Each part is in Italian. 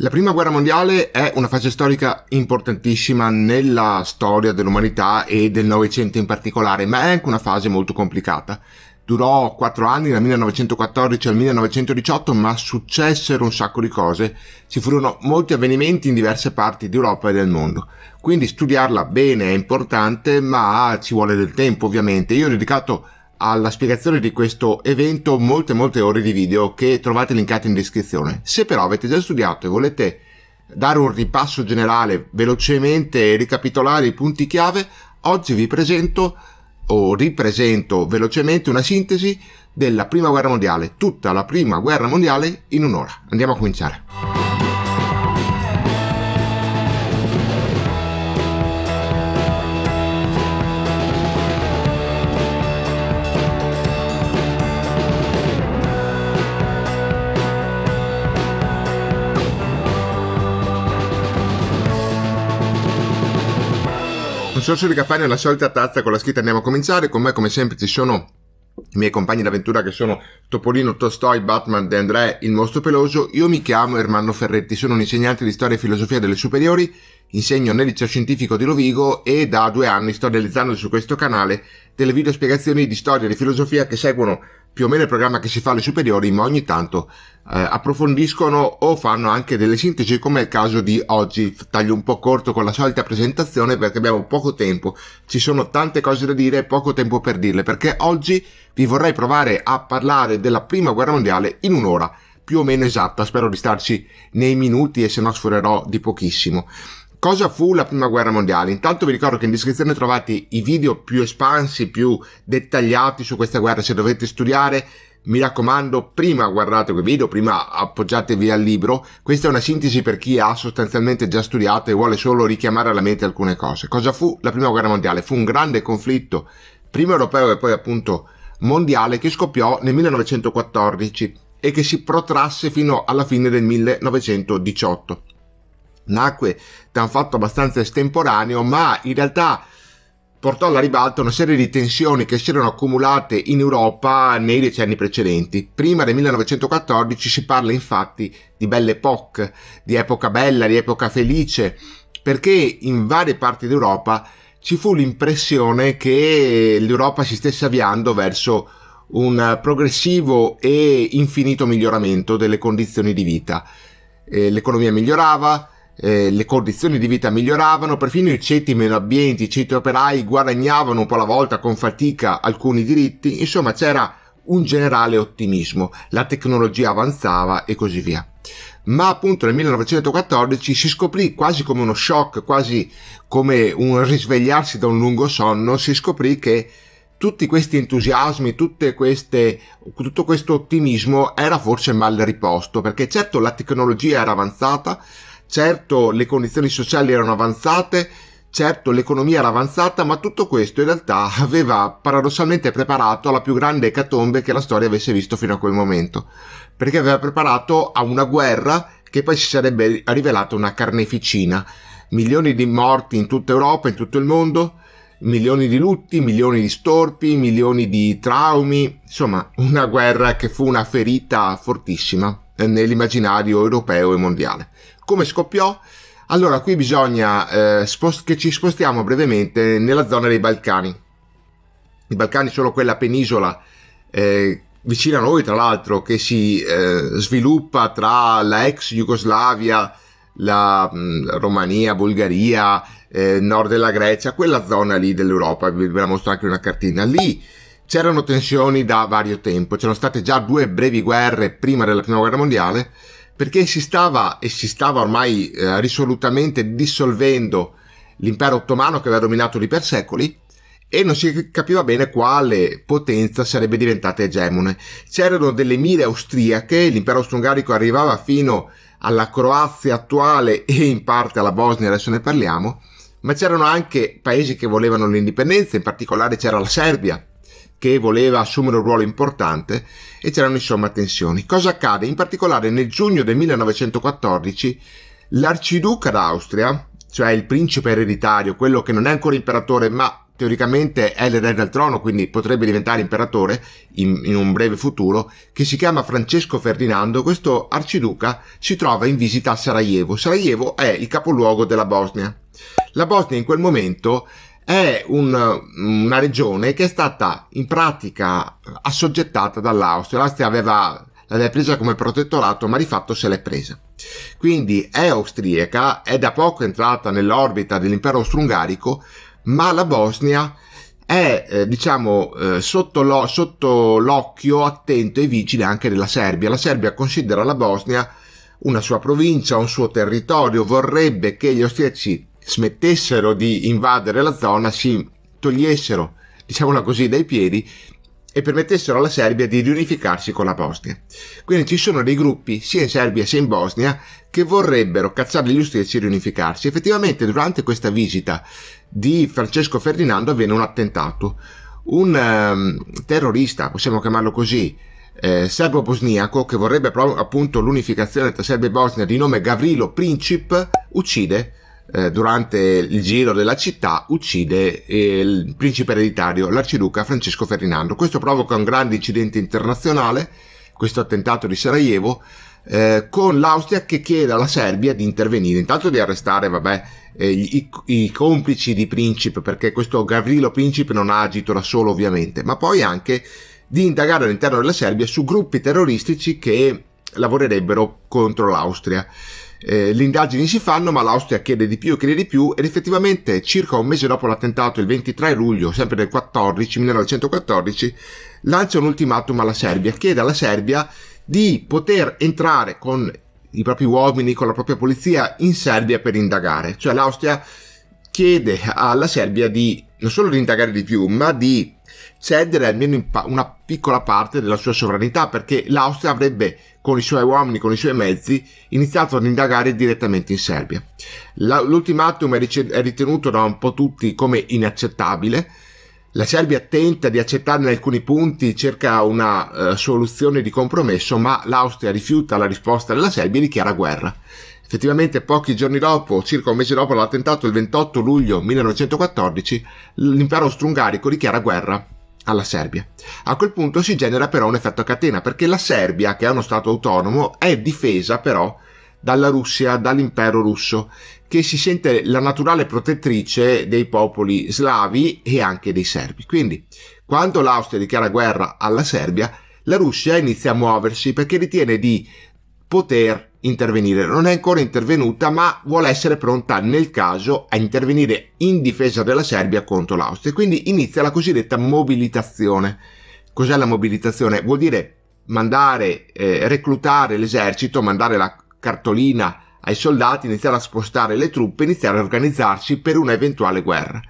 La prima guerra mondiale è una fase storica importantissima nella storia dell'umanità e del Novecento in particolare, ma è anche una fase molto complicata. Durò quattro anni, dal 1914 al 1918, ma successero un sacco di cose. Ci furono molti avvenimenti in diverse parti d'Europa e del mondo. Quindi studiarla bene è importante, ma ci vuole del tempo ovviamente. Io ho dedicato alla spiegazione di questo evento molte molte ore di video che trovate linkate in descrizione. Se però avete già studiato e volete dare un ripasso generale velocemente e ricapitolare i punti chiave, oggi vi presento o ripresento velocemente una sintesi della Prima Guerra Mondiale, tutta la Prima Guerra Mondiale in un'ora. Andiamo a cominciare. un sorso di caffè nella solita tazza con la scritta andiamo a cominciare, con me come sempre ci sono i miei compagni d'avventura che sono Topolino, Tostoi, Batman, De André, il mostro peloso, io mi chiamo Ermanno Ferretti, sono un insegnante di storia e filosofia delle superiori, insegno nel liceo scientifico di Rovigo e da due anni sto realizzando su questo canale delle video spiegazioni di storia e di filosofia che seguono più o meno il programma che si fa alle superiori, ma ogni tanto eh, approfondiscono o fanno anche delle sintesi come è il caso di oggi. Taglio un po' corto con la solita presentazione perché abbiamo poco tempo, ci sono tante cose da dire e poco tempo per dirle, perché oggi vi vorrei provare a parlare della Prima Guerra Mondiale in un'ora più o meno esatta, spero di starci nei minuti e se no sforerò di pochissimo. Cosa fu la prima guerra mondiale? Intanto vi ricordo che in descrizione trovate i video più espansi, più dettagliati su questa guerra. Se dovete studiare, mi raccomando, prima guardate quel video, prima appoggiatevi al libro. Questa è una sintesi per chi ha sostanzialmente già studiato e vuole solo richiamare alla mente alcune cose. Cosa fu la prima guerra mondiale? Fu un grande conflitto, prima europeo e poi appunto mondiale, che scoppiò nel 1914 e che si protrasse fino alla fine del 1918 nacque da un fatto abbastanza estemporaneo, ma in realtà portò alla ribalta una serie di tensioni che si erano accumulate in Europa nei decenni precedenti. Prima del 1914 si parla infatti di Belle Époque, di epoca bella, di epoca felice, perché in varie parti d'Europa ci fu l'impressione che l'Europa si stesse avviando verso un progressivo e infinito miglioramento delle condizioni di vita. Eh, l'economia migliorava, eh, le condizioni di vita miglioravano, perfino i ceti meno abbienti, i ceti operai guadagnavano un po' alla volta con fatica alcuni diritti, insomma c'era un generale ottimismo, la tecnologia avanzava e così via. Ma appunto nel 1914 si scoprì quasi come uno shock, quasi come un risvegliarsi da un lungo sonno, si scoprì che tutti questi entusiasmi, queste, tutto questo ottimismo era forse mal riposto, perché certo la tecnologia era avanzata, Certo le condizioni sociali erano avanzate, certo l'economia era avanzata, ma tutto questo in realtà aveva paradossalmente preparato alla più grande ecatombe che la storia avesse visto fino a quel momento, perché aveva preparato a una guerra che poi si sarebbe rivelata una carneficina. Milioni di morti in tutta Europa, in tutto il mondo, milioni di lutti, milioni di storpi, milioni di traumi, insomma una guerra che fu una ferita fortissima nell'immaginario europeo e mondiale. Come scoppiò? Allora, qui bisogna eh, spost- che ci spostiamo brevemente nella zona dei Balcani. I Balcani sono quella penisola eh, vicina a noi, tra l'altro, che si eh, sviluppa tra la ex Jugoslavia, la mh, mm, Romania, Bulgaria, eh, nord della Grecia, quella zona lì dell'Europa. Vi ve la mostro anche una cartina. Lì c'erano tensioni da vario tempo, c'erano state già due brevi guerre prima della prima guerra mondiale perché si stava e si stava ormai eh, risolutamente dissolvendo l'impero ottomano che aveva dominato lì per secoli e non si capiva bene quale potenza sarebbe diventata egemone. C'erano delle mire austriache, l'impero austro-ungarico arrivava fino alla Croazia attuale e in parte alla Bosnia, adesso ne parliamo, ma c'erano anche paesi che volevano l'indipendenza, in particolare c'era la Serbia, che voleva assumere un ruolo importante e c'erano insomma tensioni. Cosa accade? In particolare nel giugno del 1914 l'arciduca d'Austria, cioè il principe ereditario, quello che non è ancora imperatore ma teoricamente è l'erede del trono, quindi potrebbe diventare imperatore in, in, un breve futuro, che si chiama Francesco Ferdinando, questo arciduca si trova in visita a Sarajevo. Sarajevo è il capoluogo della Bosnia. La Bosnia in quel momento è un, una regione che è stata in pratica assoggettata dall'Austria. L'Austria aveva, l'aveva presa come protettorato, ma di fatto se l'è presa. Quindi è austriaca, è da poco entrata nell'orbita dell'impero austro-ungarico, ma la Bosnia è eh, diciamo eh, sotto, lo, sotto l'occhio attento e vigile anche della Serbia. La Serbia considera la Bosnia una sua provincia, un suo territorio, vorrebbe che gli austriaci smettessero di invadere la zona, si togliessero, diciamola così, dai piedi e permettessero alla Serbia di riunificarsi con la Bosnia. Quindi ci sono dei gruppi, sia in Serbia sia in Bosnia, che vorrebbero cacciare gli austriaci e riunificarsi. Effettivamente durante questa visita di Francesco Ferdinando avviene un attentato. Un um, terrorista, possiamo chiamarlo così, eh, serbo-bosniaco che vorrebbe proprio, appunto l'unificazione tra Serbia e Bosnia di nome Gavrilo Princip, uccide eh, durante il giro della città uccide eh, il principe ereditario, l'arciduca Francesco Ferdinando. Questo provoca un grande incidente internazionale, questo attentato di Sarajevo, eh, con l'Austria che chiede alla Serbia di intervenire, intanto di arrestare vabbè, eh, i, i, complici di Principe, perché questo Gavrilo Principe non ha agito da solo ovviamente, ma poi anche di indagare all'interno della Serbia su gruppi terroristici che lavorerebbero contro l'Austria. Eh, le indagini si fanno, ma l'Austria chiede di più, e chiede di più ed effettivamente circa un mese dopo l'attentato, il 23 luglio, sempre del 14, 1914, lancia un ultimatum alla Serbia, chiede alla Serbia di poter entrare con i propri uomini, con la propria polizia in Serbia per indagare. Cioè l'Austria chiede alla Serbia di non solo di indagare di più, ma di cedere almeno pa- una piccola parte della sua sovranità, perché l'Austria avrebbe con i suoi uomini, con i suoi mezzi, iniziato ad indagare direttamente in Serbia. l'ultimatum è, è ritenuto da un po' tutti come inaccettabile, la Serbia tenta di accettarne alcuni punti, cerca una uh, soluzione di compromesso, ma l'Austria rifiuta la risposta della Serbia e dichiara guerra. Effettivamente pochi giorni dopo, circa un mese dopo l'attentato, il 28 luglio 1914, l'impero austro-ungarico dichiara guerra alla Serbia. A quel punto si genera però un effetto catena perché la Serbia, che è uno Stato autonomo, è difesa però dalla Russia, dall'impero russo, che si sente la naturale protettrice dei popoli slavi e anche dei serbi. Quindi, quando l'Austria dichiara guerra alla Serbia, la Russia inizia a muoversi perché ritiene di poter intervenire. Non è ancora intervenuta, ma vuole essere pronta nel caso a intervenire in difesa della Serbia contro l'Austria. Quindi inizia la cosiddetta mobilitazione. Cos'è la mobilitazione? Vuol dire mandare, eh, reclutare l'esercito, mandare la cartolina ai soldati, iniziare a spostare le truppe, iniziare a organizzarci per un'eventuale guerra.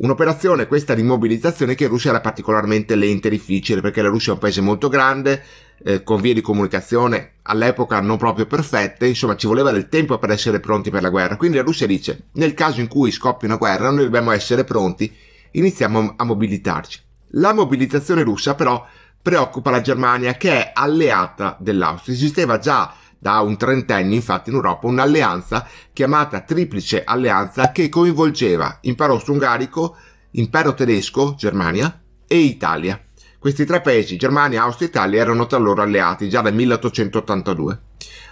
Un'operazione questa di mobilizzazione che in Russia era particolarmente lenta e difficile perché la Russia è un paese molto grande, eh, con vie di comunicazione all'epoca non proprio perfette, insomma ci voleva del tempo per essere pronti per la guerra. Quindi la Russia dice, nel caso in cui scoppi una guerra noi dobbiamo essere pronti, iniziamo a mobilitarci. La mobilitazione russa però preoccupa la Germania che è alleata dell'Austria. Esisteva già da un trentennio infatti in Europa un'alleanza chiamata Triplice Alleanza che coinvolgeva Impero Austro-Ungarico, Impero Tedesco, Germania e Italia. Questi tre paesi, Germania, Austria e Italia, erano tra loro alleati già dal 1882.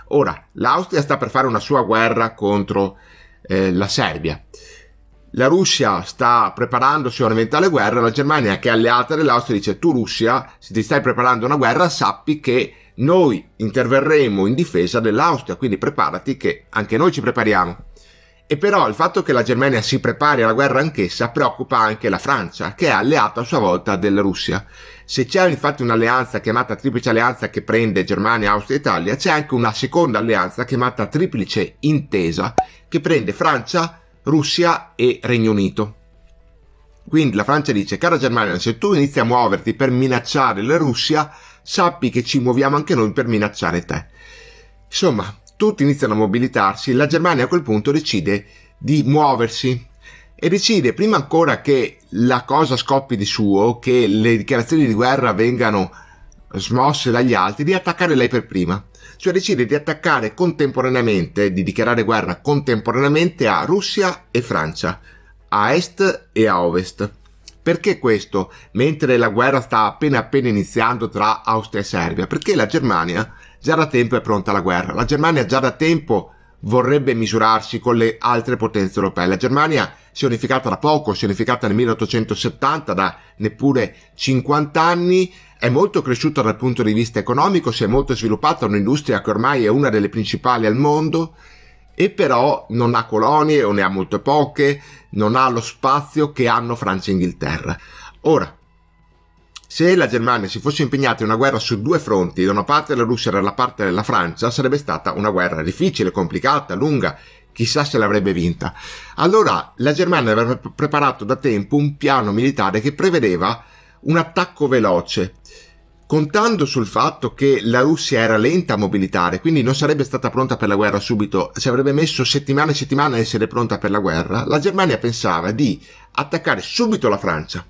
Ora, l'Austria sta per fare una sua guerra contro eh, la Serbia. La Russia sta preparandosi a un'eventuale guerra, la Germania che è alleata dell'Austria dice tu Russia, se ti stai preparando una guerra sappi che noi interverremo in difesa dell'Austria, quindi preparati che anche noi ci prepariamo. E però il fatto che la Germania si prepari alla guerra anch'essa preoccupa anche la Francia, che è alleata a sua volta della Russia. Se c'è infatti un'alleanza chiamata Triplice Alleanza che prende Germania, Austria e Italia, c'è anche una seconda alleanza chiamata Triplice Intesa che prende Francia, Russia e Regno Unito. Quindi la Francia dice, cara Germania, se tu inizi a muoverti per minacciare la Russia, sappi che ci muoviamo anche noi per minacciare te. Insomma, tutti iniziano a mobilitarsi, la Germania a quel punto decide di muoversi e decide prima ancora che la cosa scoppi di suo, che le dichiarazioni di guerra vengano smosse dagli altri, di attaccare lei per prima. Cioè decide di attaccare contemporaneamente, di dichiarare guerra contemporaneamente a Russia e Francia, a est e a ovest. Perché questo? Mentre la guerra sta appena appena iniziando tra Austria e Serbia, perché la Germania già da tempo è pronta alla guerra. La Germania già da tempo vorrebbe misurarsi con le altre potenze europee. La Germania si è unificata da poco, si è unificata nel 1870, da neppure 50 anni, è molto cresciuta dal punto di vista economico, si è molto sviluppata, un'industria che ormai è una delle principali al mondo, e però non ha colonie o ne ha molto poche, non ha lo spazio che hanno Francia e Inghilterra. Ora, se la Germania si fosse impegnata in una guerra su due fronti, da una parte la Russia e dalla parte della Francia, sarebbe stata una guerra difficile, complicata, lunga, chissà se l'avrebbe vinta. Allora la Germania aveva preparato da tempo un piano militare che prevedeva un attacco veloce, contando sul fatto che la Russia era lenta a mobilitare, quindi non sarebbe stata pronta per la guerra subito, ci avrebbe messo settimane e settimane a essere pronta per la guerra, la Germania pensava di attaccare subito la Francia,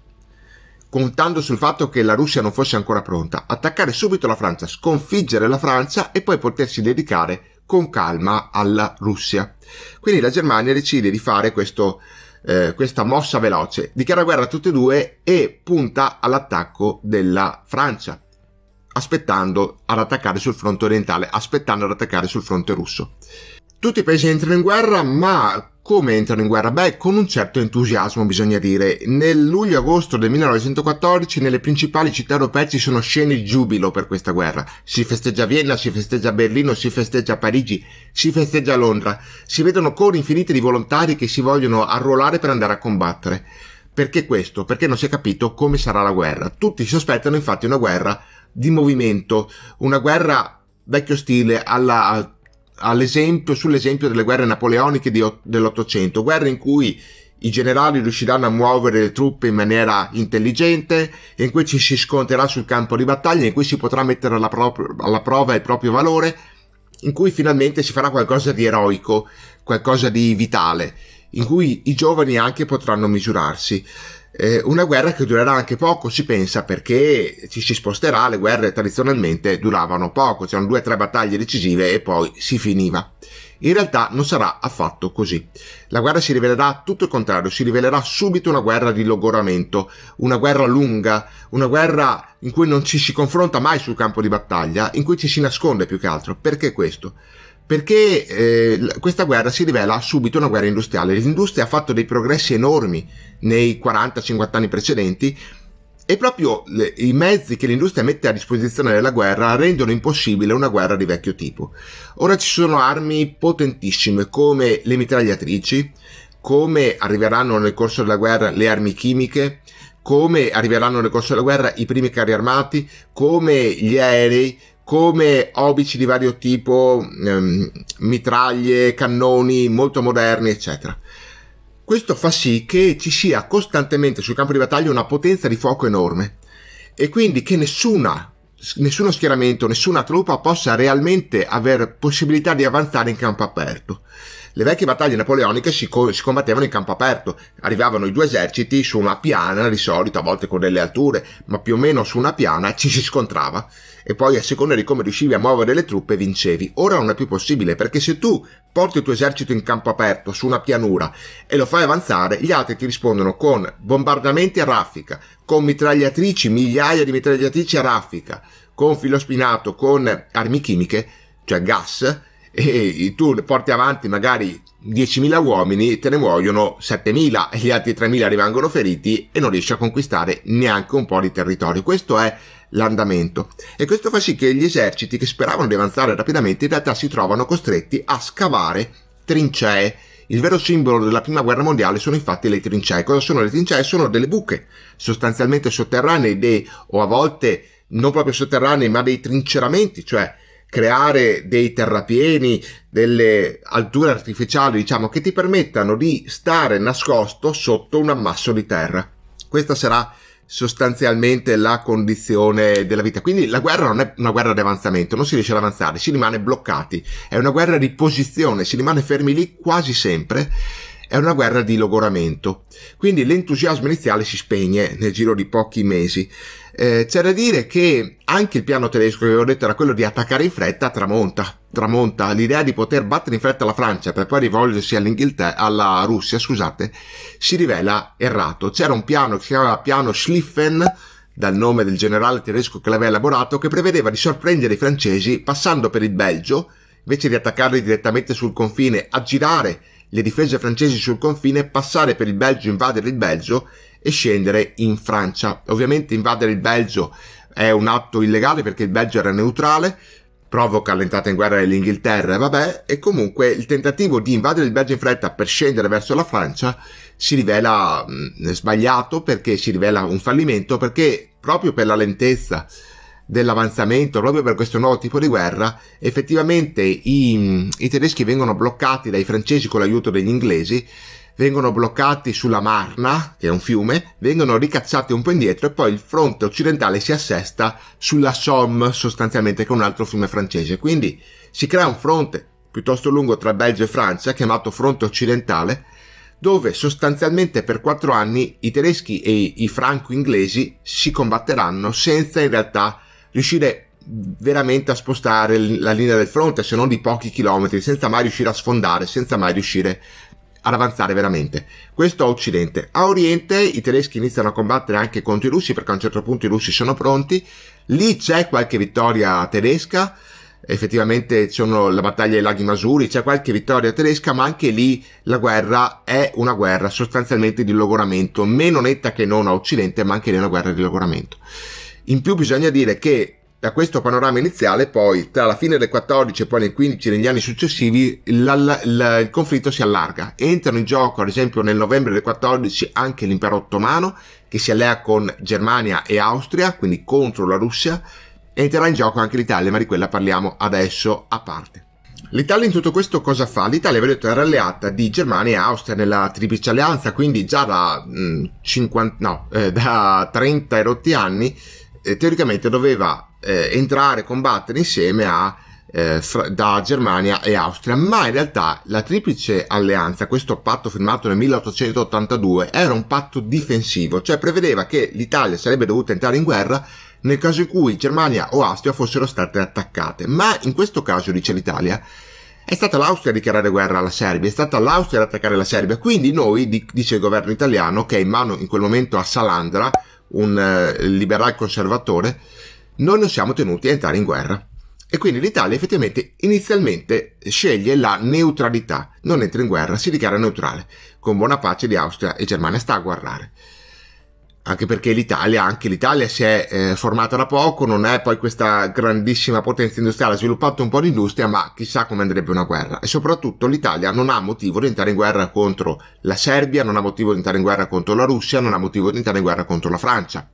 contando sul fatto che la Russia non fosse ancora pronta, attaccare subito la Francia, sconfiggere la Francia e poi potersi dedicare con calma alla Russia. Quindi la Germania decide di fare questo, eh, questa mossa veloce, dichiara guerra a tutte e due e punta all'attacco della Francia aspettando ad attaccare sul fronte orientale, aspettando ad attaccare sul fronte russo. Tutti i paesi entrano in guerra, ma come entrano in guerra? Beh, con un certo entusiasmo bisogna dire. Nel luglio-agosto del 1914 nelle principali città europee ci sono scene di giubilo per questa guerra. Si festeggia Vienna, si festeggia Berlino, si festeggia Parigi, si festeggia Londra. Si vedono cori infinite di volontari che si vogliono arruolare per andare a combattere. Perché questo? Perché non si è capito come sarà la guerra. Tutti sospettano infatti una guerra di movimento, una guerra vecchio stile alla, all'esempio, sull'esempio delle guerre napoleoniche di, dell'Ottocento, guerre in cui i generali riusciranno a muovere le truppe in maniera intelligente, in cui ci si sconterà sul campo di battaglia, in cui si potrà mettere alla, pro- alla prova il proprio valore, in cui finalmente si farà qualcosa di eroico, qualcosa di vitale, in cui i giovani anche potranno misurarsi eh, una guerra che durerà anche poco, si pensa, perché ci si sposterà, le guerre tradizionalmente duravano poco, c'erano due o tre battaglie decisive e poi si finiva. In realtà non sarà affatto così. La guerra si rivelerà tutto il contrario, si rivelerà subito una guerra di logoramento, una guerra lunga, una guerra in cui non ci si confronta mai sul campo di battaglia, in cui ci si nasconde più che altro. Perché questo? perché eh, questa guerra si rivela subito una guerra industriale. L'industria ha fatto dei progressi enormi nei 40-50 anni precedenti e proprio le, i mezzi che l'industria mette a disposizione della guerra rendono impossibile una guerra di vecchio tipo. Ora ci sono armi potentissime come le mitragliatrici, come arriveranno nel corso della guerra le armi chimiche, come arriveranno nel corso della guerra i primi carri armati, come gli aerei, come obici di vario tipo, ehm, mitraglie, cannoni molto moderni, eccetera. Questo fa sì che ci sia costantemente sul campo di battaglia una potenza di fuoco enorme e quindi che nessuna, nessuno schieramento, nessuna truppa possa realmente avere possibilità di avanzare in campo aperto. Le vecchie battaglie napoleoniche si, co- si combattevano in campo aperto, arrivavano i due eserciti su una piana di solito, a volte con delle alture, ma più o meno su una piana ci si scontrava e poi a seconda di come riuscivi a muovere le truppe vincevi. Ora non è più possibile perché se tu porti il tuo esercito in campo aperto su una pianura e lo fai avanzare, gli altri ti rispondono con bombardamenti a raffica, con mitragliatrici, migliaia di mitragliatrici a raffica, con filo spinato, con armi chimiche, cioè gas, e tu porti avanti magari 10.000 uomini, te ne muoiono 7.000 e gli altri 3.000 rimangono feriti e non riesci a conquistare neanche un po' di territorio. Questo è l'andamento e questo fa sì che gli eserciti che speravano di avanzare rapidamente in realtà si trovano costretti a scavare trincee. Il vero simbolo della prima guerra mondiale sono infatti le trincee. Cosa sono le trincee? Sono delle buche sostanzialmente sotterranee dei, o a volte non proprio sotterranee ma dei trinceramenti, cioè creare dei terrapieni, delle alture artificiali, diciamo, che ti permettano di stare nascosto sotto un ammasso di terra. Questa sarà sostanzialmente la condizione della vita. Quindi la guerra non è una guerra di avanzamento, non si riesce ad avanzare, si rimane bloccati, è una guerra di posizione, si rimane fermi lì quasi sempre, è una guerra di logoramento. Quindi l'entusiasmo iniziale si spegne nel giro di pochi mesi eh, c'è da dire che anche il piano tedesco che avevo detto era quello di attaccare in fretta tramonta. Tramonta l'idea di poter battere in fretta la Francia per poi rivolgersi all'Inghilterra, alla Russia, scusate, si rivela errato. C'era un piano che si chiamava piano Schlieffen, dal nome del generale tedesco che l'aveva elaborato, che prevedeva di sorprendere i francesi passando per il Belgio, invece di attaccarli direttamente sul confine, aggirare le difese francesi sul confine, passare per il Belgio, invadere il Belgio e scendere in Francia. Ovviamente invadere il Belgio è un atto illegale perché il Belgio era neutrale, provoca l'entrata in guerra dell'Inghilterra, vabbè, e comunque il tentativo di invadere il Belgio in fretta per scendere verso la Francia si rivela mh, mm, sbagliato perché si rivela un fallimento perché proprio per la lentezza dell'avanzamento, proprio per questo nuovo tipo di guerra, effettivamente i, mm, i tedeschi vengono bloccati dai francesi con l'aiuto degli inglesi vengono bloccati sulla Marna, che è un fiume, vengono ricacciati un po' indietro e poi il fronte occidentale si assesta sulla Somme sostanzialmente, che è un altro fiume francese. Quindi si crea un fronte piuttosto lungo tra Belgio e Francia, chiamato fronte occidentale, dove sostanzialmente per quattro anni i tedeschi e i franco-inglesi si combatteranno senza in realtà riuscire veramente a spostare la linea del fronte, se non di pochi chilometri, senza mai riuscire a sfondare, senza mai riuscire ad avanzare veramente. Questo a Occidente. A Oriente i tedeschi iniziano a combattere anche contro i russi perché a un certo punto i russi sono pronti. Lì c'è qualche vittoria tedesca, effettivamente c'è la battaglia dei laghi Masuri, c'è qualche vittoria tedesca, ma anche lì la guerra è una guerra sostanzialmente di logoramento, meno netta che non a Occidente, ma anche lì è una guerra di logoramento. In più bisogna dire che da questo panorama iniziale poi, tra la fine del 14 e poi nel 15 negli anni successivi, il conflitto si allarga. Entrano in gioco, ad esempio, nel novembre del 14 anche l'impero ottomano, che si allea con Germania e Austria, quindi contro la Russia, entrerà in gioco anche l'Italia, ma di quella parliamo adesso a parte. L'Italia in tutto questo cosa fa? L'Italia, vedete, era alleata di Germania e Austria nella Triplice Alleanza, quindi già da, mh, mm, 50, no, eh, da 30 erotti anni, eh, teoricamente doveva eh, entrare e combattere insieme a, eh, fra, da Germania e Austria, ma in realtà la triplice alleanza, questo patto firmato nel 1882, era un patto difensivo, cioè prevedeva che l'Italia sarebbe dovuta entrare in guerra nel caso in cui Germania o Austria fossero state attaccate. Ma in questo caso, dice l'Italia, è stata l'Austria a dichiarare guerra alla Serbia, è stata l'Austria ad attaccare la Serbia, quindi noi, dice il governo italiano, che è in mano in quel momento a Salandra, un eh, liberal conservatore, noi non siamo tenuti a entrare in guerra. E quindi l'Italia effettivamente inizialmente sceglie la neutralità, non entra in guerra, si dichiara neutrale, con buona pace di Austria e Germania sta a guardare. Anche perché l'Italia, anche l'Italia si è eh, formata da poco, non è poi questa grandissima potenza industriale, ha sviluppato un po' l'industria, ma chissà come andrebbe una guerra. E soprattutto l'Italia non ha motivo di entrare in guerra contro la Serbia, non ha motivo di entrare in guerra contro la Russia, non ha motivo di entrare in guerra contro la Francia.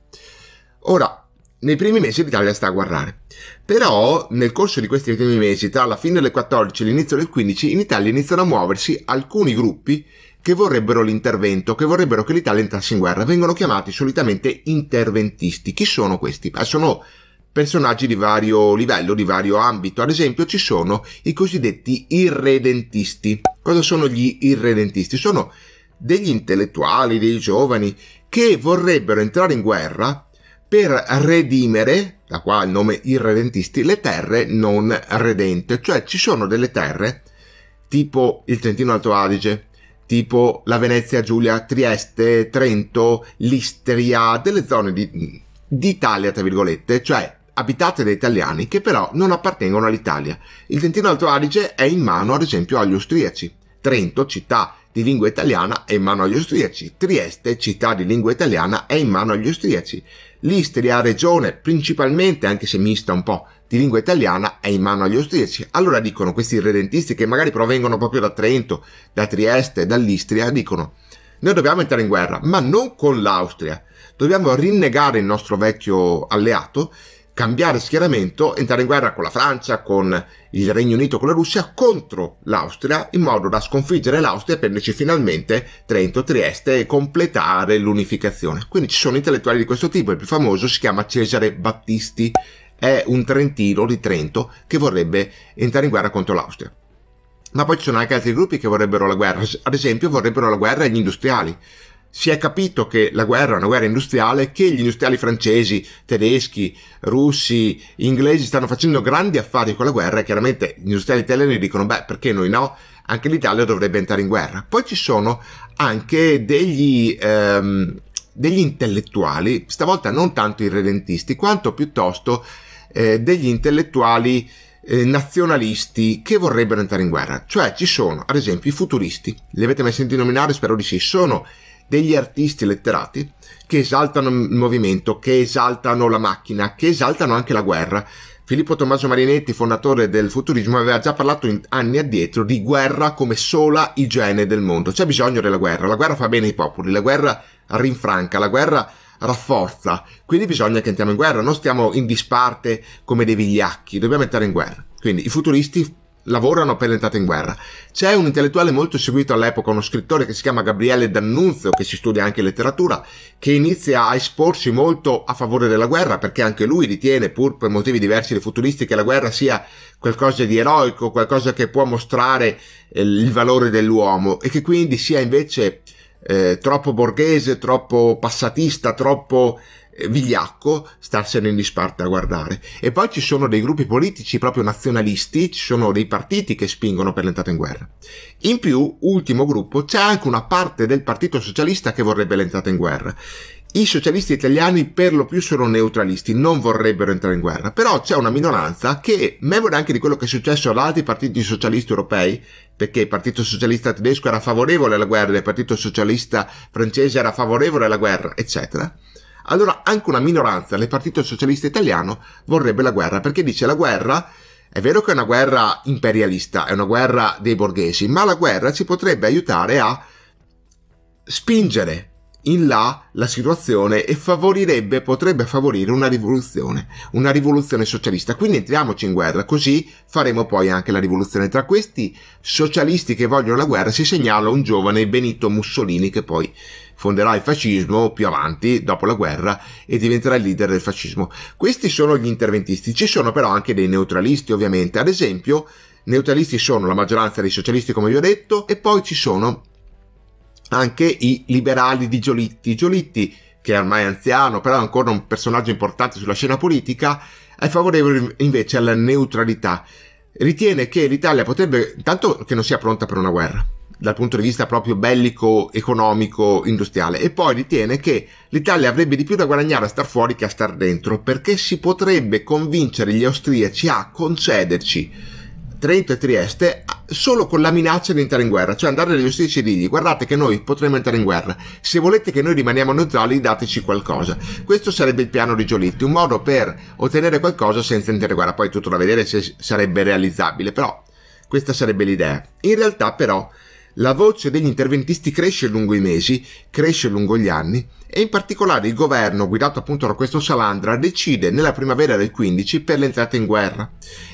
Ora, nei primi mesi l'Italia sta a guardare. Però nel corso di questi primi mesi, tra la fine del 14 e l'inizio del 15, in Italia iniziano a muoversi alcuni gruppi che vorrebbero l'intervento, che vorrebbero che l'Italia entrasse in guerra. Vengono chiamati solitamente interventisti. Chi sono questi? Sono personaggi di vario livello, di vario ambito. Ad esempio ci sono i cosiddetti irredentisti. Cosa sono gli irredentisti? Sono degli intellettuali, dei giovani che vorrebbero entrare in guerra per redimere, da qua il nome irredentisti, le terre non redente, cioè ci sono delle terre tipo il Trentino Alto Adige, tipo la Venezia Giulia, Trieste, Trento, l'Istria, delle zone di, d'Italia, tra virgolette, cioè abitate da italiani che però non appartengono all'Italia. Il Trentino Alto Adige è in mano ad esempio agli austriaci. Trento, città di lingua italiana è in mano agli austriaci, Trieste, città di lingua italiana, è in mano agli austriaci, l'Istria, regione principalmente, anche se mista un po', di lingua italiana è in mano agli austriaci. Allora dicono questi irredentisti che magari provengono proprio da Trento, da Trieste, dall'Istria, dicono noi dobbiamo entrare in guerra, ma non con l'Austria, dobbiamo rinnegare il nostro vecchio alleato cambiare schieramento, entrare in guerra con la Francia, con il Regno Unito, con la Russia, contro l'Austria, in modo da sconfiggere l'Austria e prenderci finalmente Trento, Trieste e completare l'unificazione. Quindi ci sono intellettuali di questo tipo, il più famoso si chiama Cesare Battisti, è un trentino di Trento che vorrebbe entrare in guerra contro l'Austria. Ma poi ci sono anche altri gruppi che vorrebbero la guerra, ad esempio vorrebbero la guerra agli industriali si è capito che la guerra è una guerra industriale, che gli industriali francesi, tedeschi, russi, inglesi stanno facendo grandi affari con la guerra e chiaramente gli industriali italiani dicono beh perché noi no, anche l'Italia dovrebbe entrare in guerra. Poi ci sono anche degli, ehm, degli intellettuali, stavolta non tanto i redentisti quanto piuttosto eh, degli intellettuali eh, nazionalisti che vorrebbero entrare in guerra. Cioè ci sono ad esempio i futuristi, li avete mai sentiti nominare? Spero di sì, sono degli artisti letterati che esaltano il movimento, che esaltano la macchina, che esaltano anche la guerra. Filippo Tommaso Marinetti, fondatore del futurismo, aveva già parlato anni addietro di guerra come sola igiene del mondo. C'è bisogno della guerra, la guerra fa bene ai popoli, la guerra rinfranca, la guerra rafforza. Quindi bisogna che entriamo in guerra, non stiamo in disparte come dei vigliacchi, dobbiamo entrare in guerra. Quindi i futuristi lavorano per l'entrata in guerra. C'è un intellettuale molto seguito all'epoca, uno scrittore che si chiama Gabriele D'Annunzio, che si studia anche letteratura, che inizia a esporsi molto a favore della guerra, perché anche lui ritiene, pur per motivi diversi dai futuristi, che la guerra sia qualcosa di eroico, qualcosa che può mostrare eh, il valore dell'uomo e che quindi sia invece eh, troppo borghese, troppo passatista, troppo eh, vigliacco starsene in disparte a guardare. E poi ci sono dei gruppi politici proprio nazionalisti, ci sono dei partiti che spingono per l'entrata in guerra. In più, ultimo gruppo, c'è anche una parte del Partito Socialista che vorrebbe l'entrata in guerra. I socialisti italiani per lo più sono neutralisti, non vorrebbero entrare in guerra, però c'è una minoranza che, memore anche di quello che è successo ad altri partiti socialisti europei, perché il Partito Socialista tedesco era favorevole alla guerra, il Partito Socialista francese era favorevole alla guerra, eccetera, allora anche una minoranza nel Partito Socialista Italiano vorrebbe la guerra, perché dice la guerra è vero che è una guerra imperialista, è una guerra dei borghesi, ma la guerra ci potrebbe aiutare a spingere in là la situazione e favorirebbe, potrebbe favorire una rivoluzione, una rivoluzione socialista. Quindi entriamoci in guerra, così faremo poi anche la rivoluzione. Tra questi socialisti che vogliono la guerra si segnala un giovane Benito Mussolini che poi fonderà il fascismo più avanti, dopo la guerra, e diventerà il leader del fascismo. Questi sono gli interventisti, ci sono però anche dei neutralisti ovviamente, ad esempio neutralisti sono la maggioranza dei socialisti come vi ho detto e poi ci sono anche i liberali di Giolitti. Giolitti, che è ormai anziano, però è ancora un personaggio importante sulla scena politica, è favorevole invece alla neutralità. Ritiene che l'Italia potrebbe, intanto che non sia pronta per una guerra, dal punto di vista proprio bellico, economico, industriale e poi ritiene che l'Italia avrebbe di più da guadagnare a star fuori che a star dentro perché si potrebbe convincere gli austriaci a concederci Trento e Trieste solo con la minaccia di entrare in guerra, cioè andare agli austriaci e dirgli guardate che noi potremmo entrare in guerra, se volete che noi rimaniamo neutrali dateci qualcosa. Questo sarebbe il piano di Giolitti, un modo per ottenere qualcosa senza entrare in guerra, poi tutto da vedere se sarebbe realizzabile, però questa sarebbe l'idea. In realtà però la voce degli interventisti cresce lungo i mesi, cresce lungo gli anni e in particolare il governo, guidato appunto da questo Salandra, decide nella primavera del 15 per l'entrata in guerra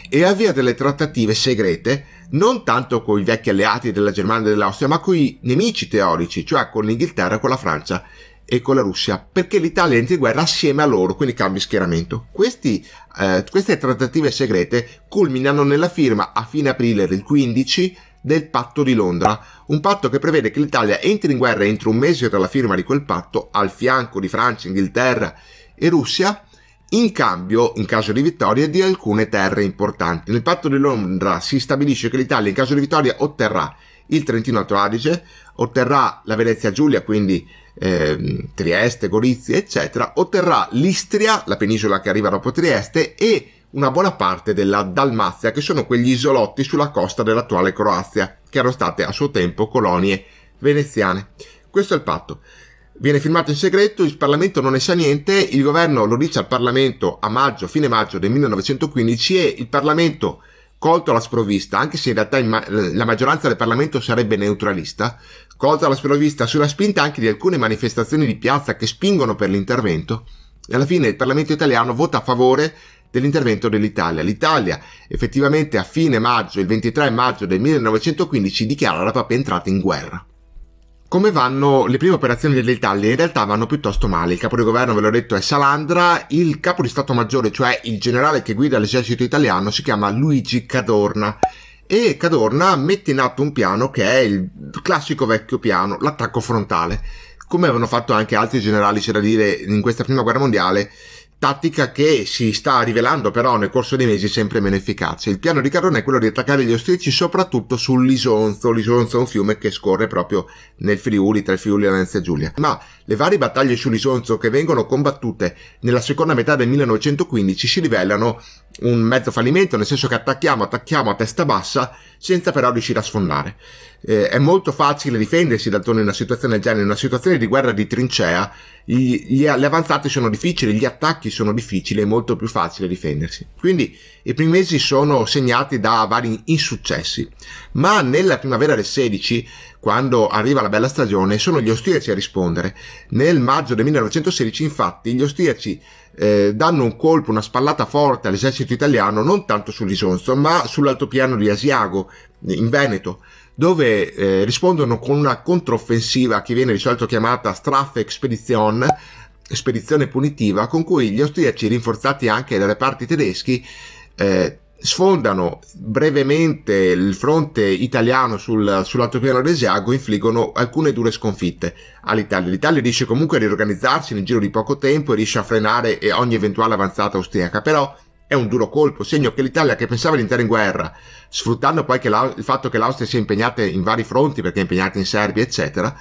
e avvia delle trattative segrete non tanto con i vecchi alleati della Germania e dell'Austria, ma con i nemici teorici, cioè con l'Inghilterra, con la Francia e con la Russia, perché l'Italia entra in guerra assieme a loro, quindi cambia schieramento. Questi, eh, queste trattative segrete culminano nella firma a fine aprile del 15 del patto di Londra, un patto che prevede che l'Italia entri in guerra entro un mese dalla firma di quel patto al fianco di Francia, Inghilterra e Russia in cambio, in caso di vittoria, di alcune terre importanti. Nel patto di Londra si stabilisce che l'Italia, in caso di vittoria, otterrà il Trentino Alto Adige, otterrà la Venezia Giulia, quindi eh, Trieste, Gorizia, eccetera, otterrà l'Istria, la penisola che arriva dopo Trieste, e una buona parte della Dalmazia, che sono quegli isolotti sulla costa dell'attuale Croazia, che erano state a suo tempo colonie veneziane. Questo è il patto. Viene firmato in segreto, il Parlamento non ne sa niente, il governo lo dice al Parlamento a maggio, fine maggio del 1915 e il Parlamento colto alla sprovvista, anche se in realtà ma- la maggioranza del Parlamento sarebbe neutralista, colto alla sprovvista sulla spinta anche di alcune manifestazioni di piazza che spingono per l'intervento, e alla fine il Parlamento italiano vota a favore dell'intervento dell'Italia. L'Italia effettivamente a fine maggio, il 23 maggio del 1915, dichiara la propria entrata in guerra. Come vanno le prime operazioni dell'Italia? In realtà vanno piuttosto male. Il capo di governo, ve l'ho detto, è Salandra. Il capo di Stato Maggiore, cioè il generale che guida l'esercito italiano, si chiama Luigi Cadorna. E Cadorna mette in atto un piano che è il classico vecchio piano, l'attacco frontale. Come avevano fatto anche altri generali, c'è da dire, in questa prima guerra mondiale, tattica che si sta rivelando però nel corso dei mesi sempre meno efficace. Il piano di Carrone è quello di attaccare gli austriaci soprattutto sull'Isonzo, l'Isonzo è un fiume che scorre proprio nel Friuli, tra il Friuli e Venezia Giulia. Ma le varie battaglie sull'Isonzo che vengono combattute nella seconda metà del 1915 si rivelano un mezzo fallimento, nel senso che attacchiamo, attacchiamo a testa bassa senza però riuscire a sfondare. Eh, è molto facile difendersi dal tono in una situazione del genere, in una situazione di guerra di trincea, gli, gli, le avanzate sono difficili, gli attacchi sono difficili, è molto più facile difendersi. Quindi i primi mesi sono segnati da vari insuccessi, ma nella primavera del 16, quando arriva la bella stagione, sono gli austriaci a rispondere. Nel maggio del 1916, infatti, gli austriaci eh, danno un colpo, una spallata forte all'esercito italiano non tanto sull'Isonzo ma sull'altopiano di Asiago in Veneto dove eh, rispondono con una controffensiva che viene di solito chiamata Straffe Expedition spedizione punitiva con cui gli austriaci rinforzati anche dalle parti tedeschi eh, sfondano brevemente il fronte italiano sul, sull'altopiano Asiago e infliggono alcune dure sconfitte all'Italia. L'Italia riesce comunque a riorganizzarsi nel giro di poco tempo e riesce a frenare eh, ogni eventuale avanzata austriaca, però è un duro colpo, segno che l'Italia che pensava di entrare in guerra, sfruttando poi la, il fatto che l'Austria sia impegnata in vari fronti, perché è impegnata in Serbia, eccetera,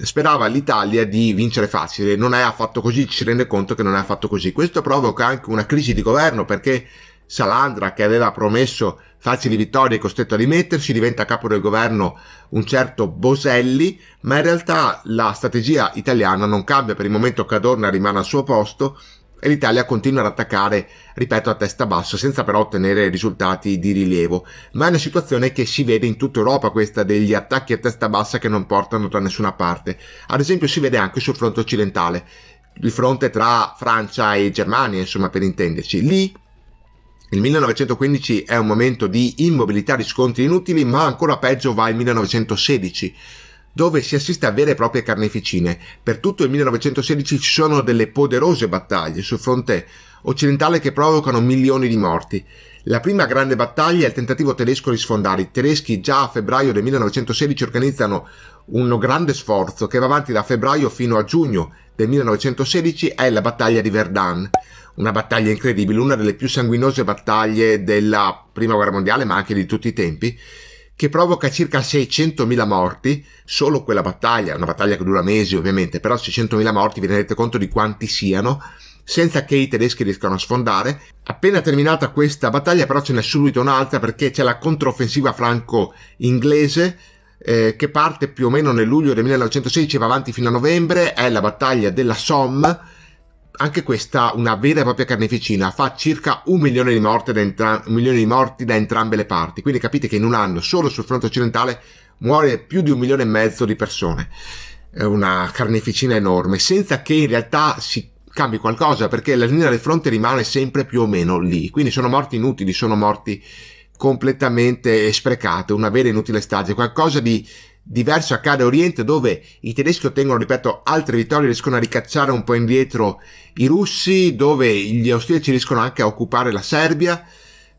sperava l'Italia di vincere facile, non è affatto così, ci si rende conto che non è affatto così. Questo provoca anche una crisi di governo perché Salandra, che aveva promesso facili vittorie, è costretto a dimettersi, diventa capo del governo un certo Boselli, ma in realtà la strategia italiana non cambia, per il momento Cadorna rimane al suo posto e l'Italia continua ad attaccare, ripeto, a testa bassa, senza però ottenere risultati di rilievo. Ma è una situazione che si vede in tutta Europa, questa degli attacchi a testa bassa che non portano da nessuna parte. Ad esempio si vede anche sul fronte occidentale, il fronte tra Francia e Germania, insomma, per intenderci. Lì il 1915 è un momento di immobilità di scontri inutili, ma ancora peggio va il 1916 dove si assiste a vere e proprie carneficine. Per tutto il 1916 ci sono delle poderose battaglie sul fronte occidentale che provocano milioni di morti. La prima grande battaglia è il tentativo tedesco di sfondare. I tedeschi già a febbraio del 1916 organizzano un grande sforzo che va avanti da febbraio fino a giugno del 1916, è la battaglia di Verdun una battaglia incredibile, una delle più sanguinose battaglie della Prima Guerra Mondiale, ma anche di tutti i tempi, che provoca circa 600.000 morti, solo quella battaglia, una battaglia che dura mesi ovviamente, però 600.000 morti, vi rendete conto di quanti siano, senza che i tedeschi riescano a sfondare. Appena terminata questa battaglia però ce n'è subito un'altra perché c'è la controffensiva franco-inglese eh, che parte più o meno nel luglio del 1916 e va avanti fino a novembre, è la battaglia della Somme, anche questa una vera e propria carneficina, fa circa un milione di morti da, entram- milione di morti da entrambe le parti, quindi capite che in un anno solo sul fronte occidentale muore più di un milione e mezzo di persone, è una carneficina enorme, senza che in realtà si cambi qualcosa perché la linea del fronte rimane sempre più o meno lì, quindi sono morti inutili, sono morti completamente sprecate, una vera e inutile strage, qualcosa di Diverso accade a Oriente dove i tedeschi ottengono, ripeto, altre vittorie, riescono a ricacciare un po' indietro i russi, dove gli austriaci riescono anche a occupare la Serbia,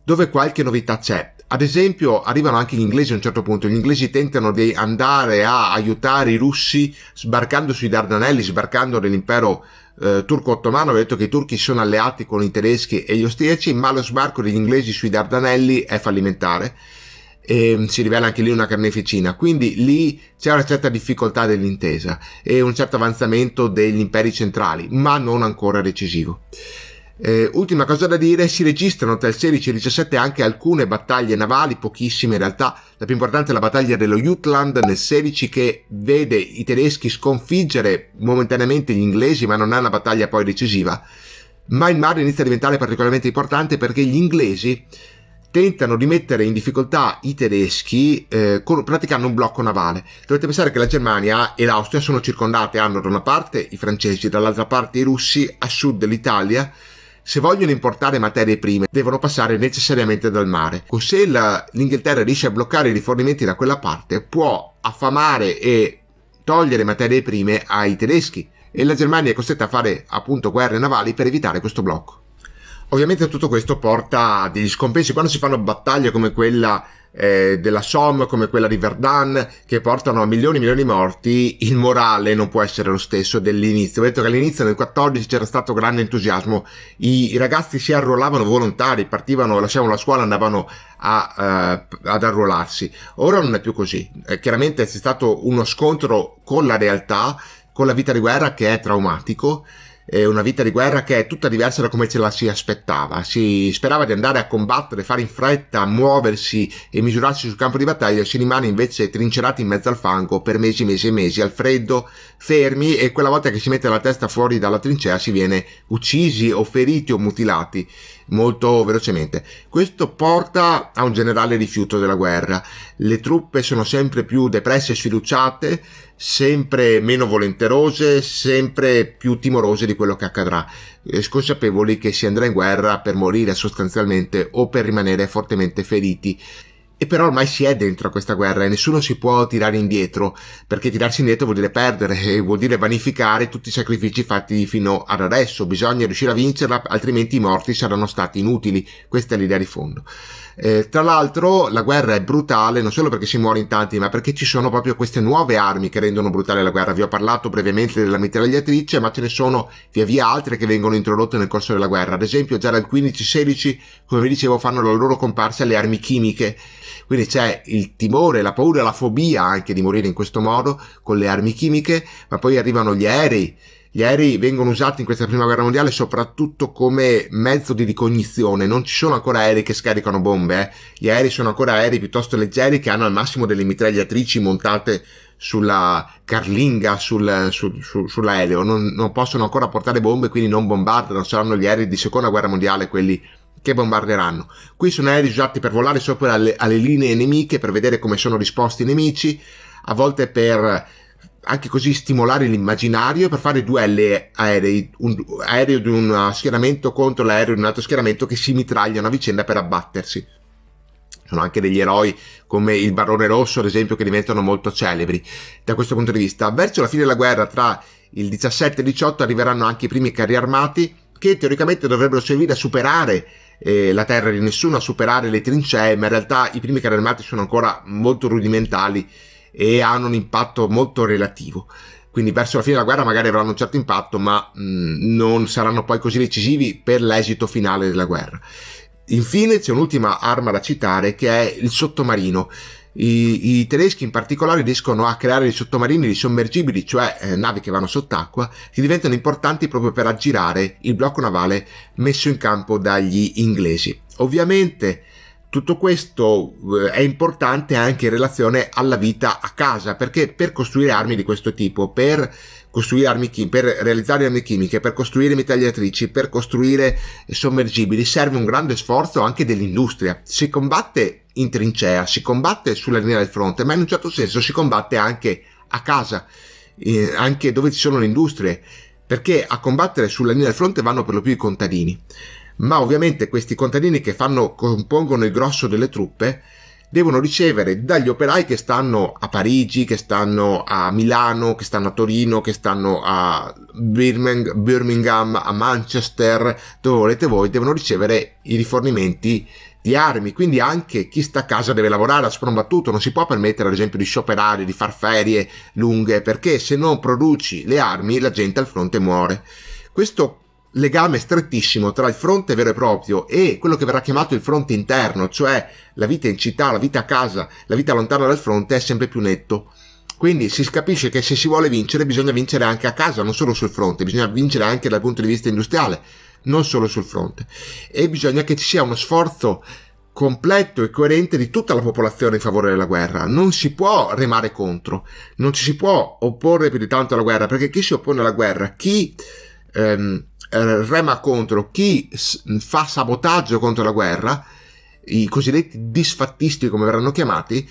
dove qualche novità c'è. Ad esempio arrivano anche gli inglesi a un certo punto, gli inglesi tentano di andare a aiutare i russi sbarcando sui Dardanelli, sbarcando nell'impero eh, turco ottomano, ho detto che i turchi sono alleati con i tedeschi e gli austriaci, ma lo sbarco degli inglesi sui Dardanelli è fallimentare e si rivela anche lì una carneficina. Quindi lì c'è una certa difficoltà dell'intesa e un certo avanzamento degli imperi centrali, ma non ancora decisivo. Eh, ultima cosa da dire, si registrano tra il 16 e il 17 anche alcune battaglie navali, pochissime in realtà. La più importante è la battaglia dello Jutland nel 16 che vede i tedeschi sconfiggere momentaneamente gli inglesi, ma non è una battaglia poi decisiva. Ma il mare inizia a diventare particolarmente importante perché gli inglesi tentano di mettere in difficoltà i tedeschi eh, con, praticando un blocco navale. Dovete pensare che la Germania e l'Austria sono circondate, hanno da una parte i francesi, dall'altra parte i russi, a sud dell'Italia. Se vogliono importare materie prime devono passare necessariamente dal mare. Se la, l'Inghilterra riesce a bloccare i rifornimenti da quella parte può affamare e togliere materie prime ai tedeschi e la Germania è costretta a fare appunto guerre navali per evitare questo blocco. Ovviamente tutto questo porta a degli scompensi quando si fanno battaglie come quella eh, della Somme, come quella di Verdun, che portano a milioni e milioni di morti, il morale non può essere lo stesso dell'inizio. Ho detto che all'inizio nel 14 c'era stato grande entusiasmo, i, i ragazzi si arruolavano volontari, partivano, lasciavano la scuola, andavano a, eh, ad arruolarsi. Ora non è più così. Eh, chiaramente c'è stato uno scontro con la realtà, con la vita di guerra che è traumatico eh, una vita di guerra che è tutta diversa da come ce la si aspettava. Si sperava di andare a combattere, fare in fretta, muoversi e misurarsi sul campo di battaglia, si rimane invece trincerati in mezzo al fango per mesi, mesi e mesi, al freddo, fermi e quella volta che si mette la testa fuori dalla trincea si viene uccisi o feriti o mutilati molto velocemente. Questo porta a un generale rifiuto della guerra. Le truppe sono sempre più depresse e sfiduciate, sempre meno volenterose, sempre più timorose di quello che accadrà, sconsapevoli che si andrà in guerra per morire sostanzialmente o per rimanere fortemente feriti e però ormai si è dentro a questa guerra e nessuno si può tirare indietro, perché tirarsi indietro vuol dire perdere e vuol dire vanificare tutti i sacrifici fatti fino ad adesso. Bisogna riuscire a vincerla, altrimenti i morti saranno stati inutili. Questa è l'idea di fondo. Eh, tra l'altro la guerra è brutale non solo perché si muore in tanti, ma perché ci sono proprio queste nuove armi che rendono brutale la guerra. Vi ho parlato brevemente della mitragliatrice, ma ce ne sono via via altre che vengono introdotte nel corso della guerra. Ad esempio già dal 15-16, come vi dicevo, fanno la loro comparsa le armi chimiche. Quindi c'è il timore, la paura, la fobia anche di morire in questo modo con le armi chimiche, ma poi arrivano gli aerei gli aerei vengono usati in questa prima guerra mondiale soprattutto come mezzo di ricognizione, non ci sono ancora aerei che scaricano bombe, eh. gli aerei sono ancora aerei piuttosto leggeri che hanno al massimo delle mitragliatrici montate sulla carlinga, sul, su, su, sull'aereo, non, non possono ancora portare bombe, quindi non bombardano, saranno gli aerei di seconda guerra mondiale quelli che bombarderanno. Qui sono aerei usati per volare sopra alle, alle linee nemiche, per vedere come sono risposti i nemici, a volte per anche così stimolare l'immaginario per fare duelli aerei, un aereo di un uh, schieramento contro l'aereo di un altro schieramento che si mitragliano a vicenda per abbattersi. Sono anche degli eroi come il Barone Rosso, ad esempio, che diventano molto celebri da questo punto di vista. Verso la fine della guerra, tra il 17 e il 18, arriveranno anche i primi carri armati che teoricamente dovrebbero servire a superare eh, la terra di nessuno, a superare le trincee, ma in realtà i primi carri armati sono ancora molto rudimentali e hanno un impatto molto relativo. Quindi verso la fine della guerra magari avranno un certo impatto, ma mh, mm, non saranno poi così decisivi per l'esito finale della guerra. Infine c'è un'ultima arma da citare che è il sottomarino. I, I, tedeschi in particolare riescono a creare dei sottomarini, dei sommergibili, cioè eh, navi che vanno sott'acqua, che diventano importanti proprio per aggirare il blocco navale messo in campo dagli inglesi. Ovviamente tutto questo eh, è importante anche in relazione alla vita a casa, perché per costruire armi di questo tipo, per costruire armi chimiche, per realizzare armi chimiche, per costruire mitagliatrici, per costruire sommergibili, serve un grande sforzo anche dell'industria. Si combatte in trincea, si combatte sulla linea del fronte, ma in un certo senso si combatte anche a casa, eh, anche dove ci sono le industrie, perché a combattere sulla linea del fronte vanno per lo più i contadini ma ovviamente questi contadini che fanno, compongono il grosso delle truppe devono ricevere dagli operai che stanno a Parigi, che stanno a Milano, che stanno a Torino, che stanno a Birmingham, a Manchester, dove volete voi, devono ricevere i rifornimenti di armi, quindi anche chi sta a casa deve lavorare a sprombattuto, non si può permettere ad esempio di scioperare, di far ferie lunghe, perché se non produci le armi la gente al fronte muore. Questo legame strettissimo tra il fronte vero e proprio e quello che verrà chiamato il fronte interno, cioè la vita in città, la vita a casa, la vita lontana dal fronte è sempre più netto. Quindi si capisce che se si vuole vincere bisogna vincere anche a casa, non solo sul fronte, bisogna vincere anche dal punto di vista industriale, non solo sul fronte. E bisogna che ci sia uno sforzo completo e coerente di tutta la popolazione in favore della guerra. Non si può remare contro, non ci si può opporre più di tanto alla guerra, perché chi si oppone alla guerra, chi... Ehm, eh, rema contro chi fa sabotaggio contro la guerra, i cosiddetti disfattisti come verranno chiamati,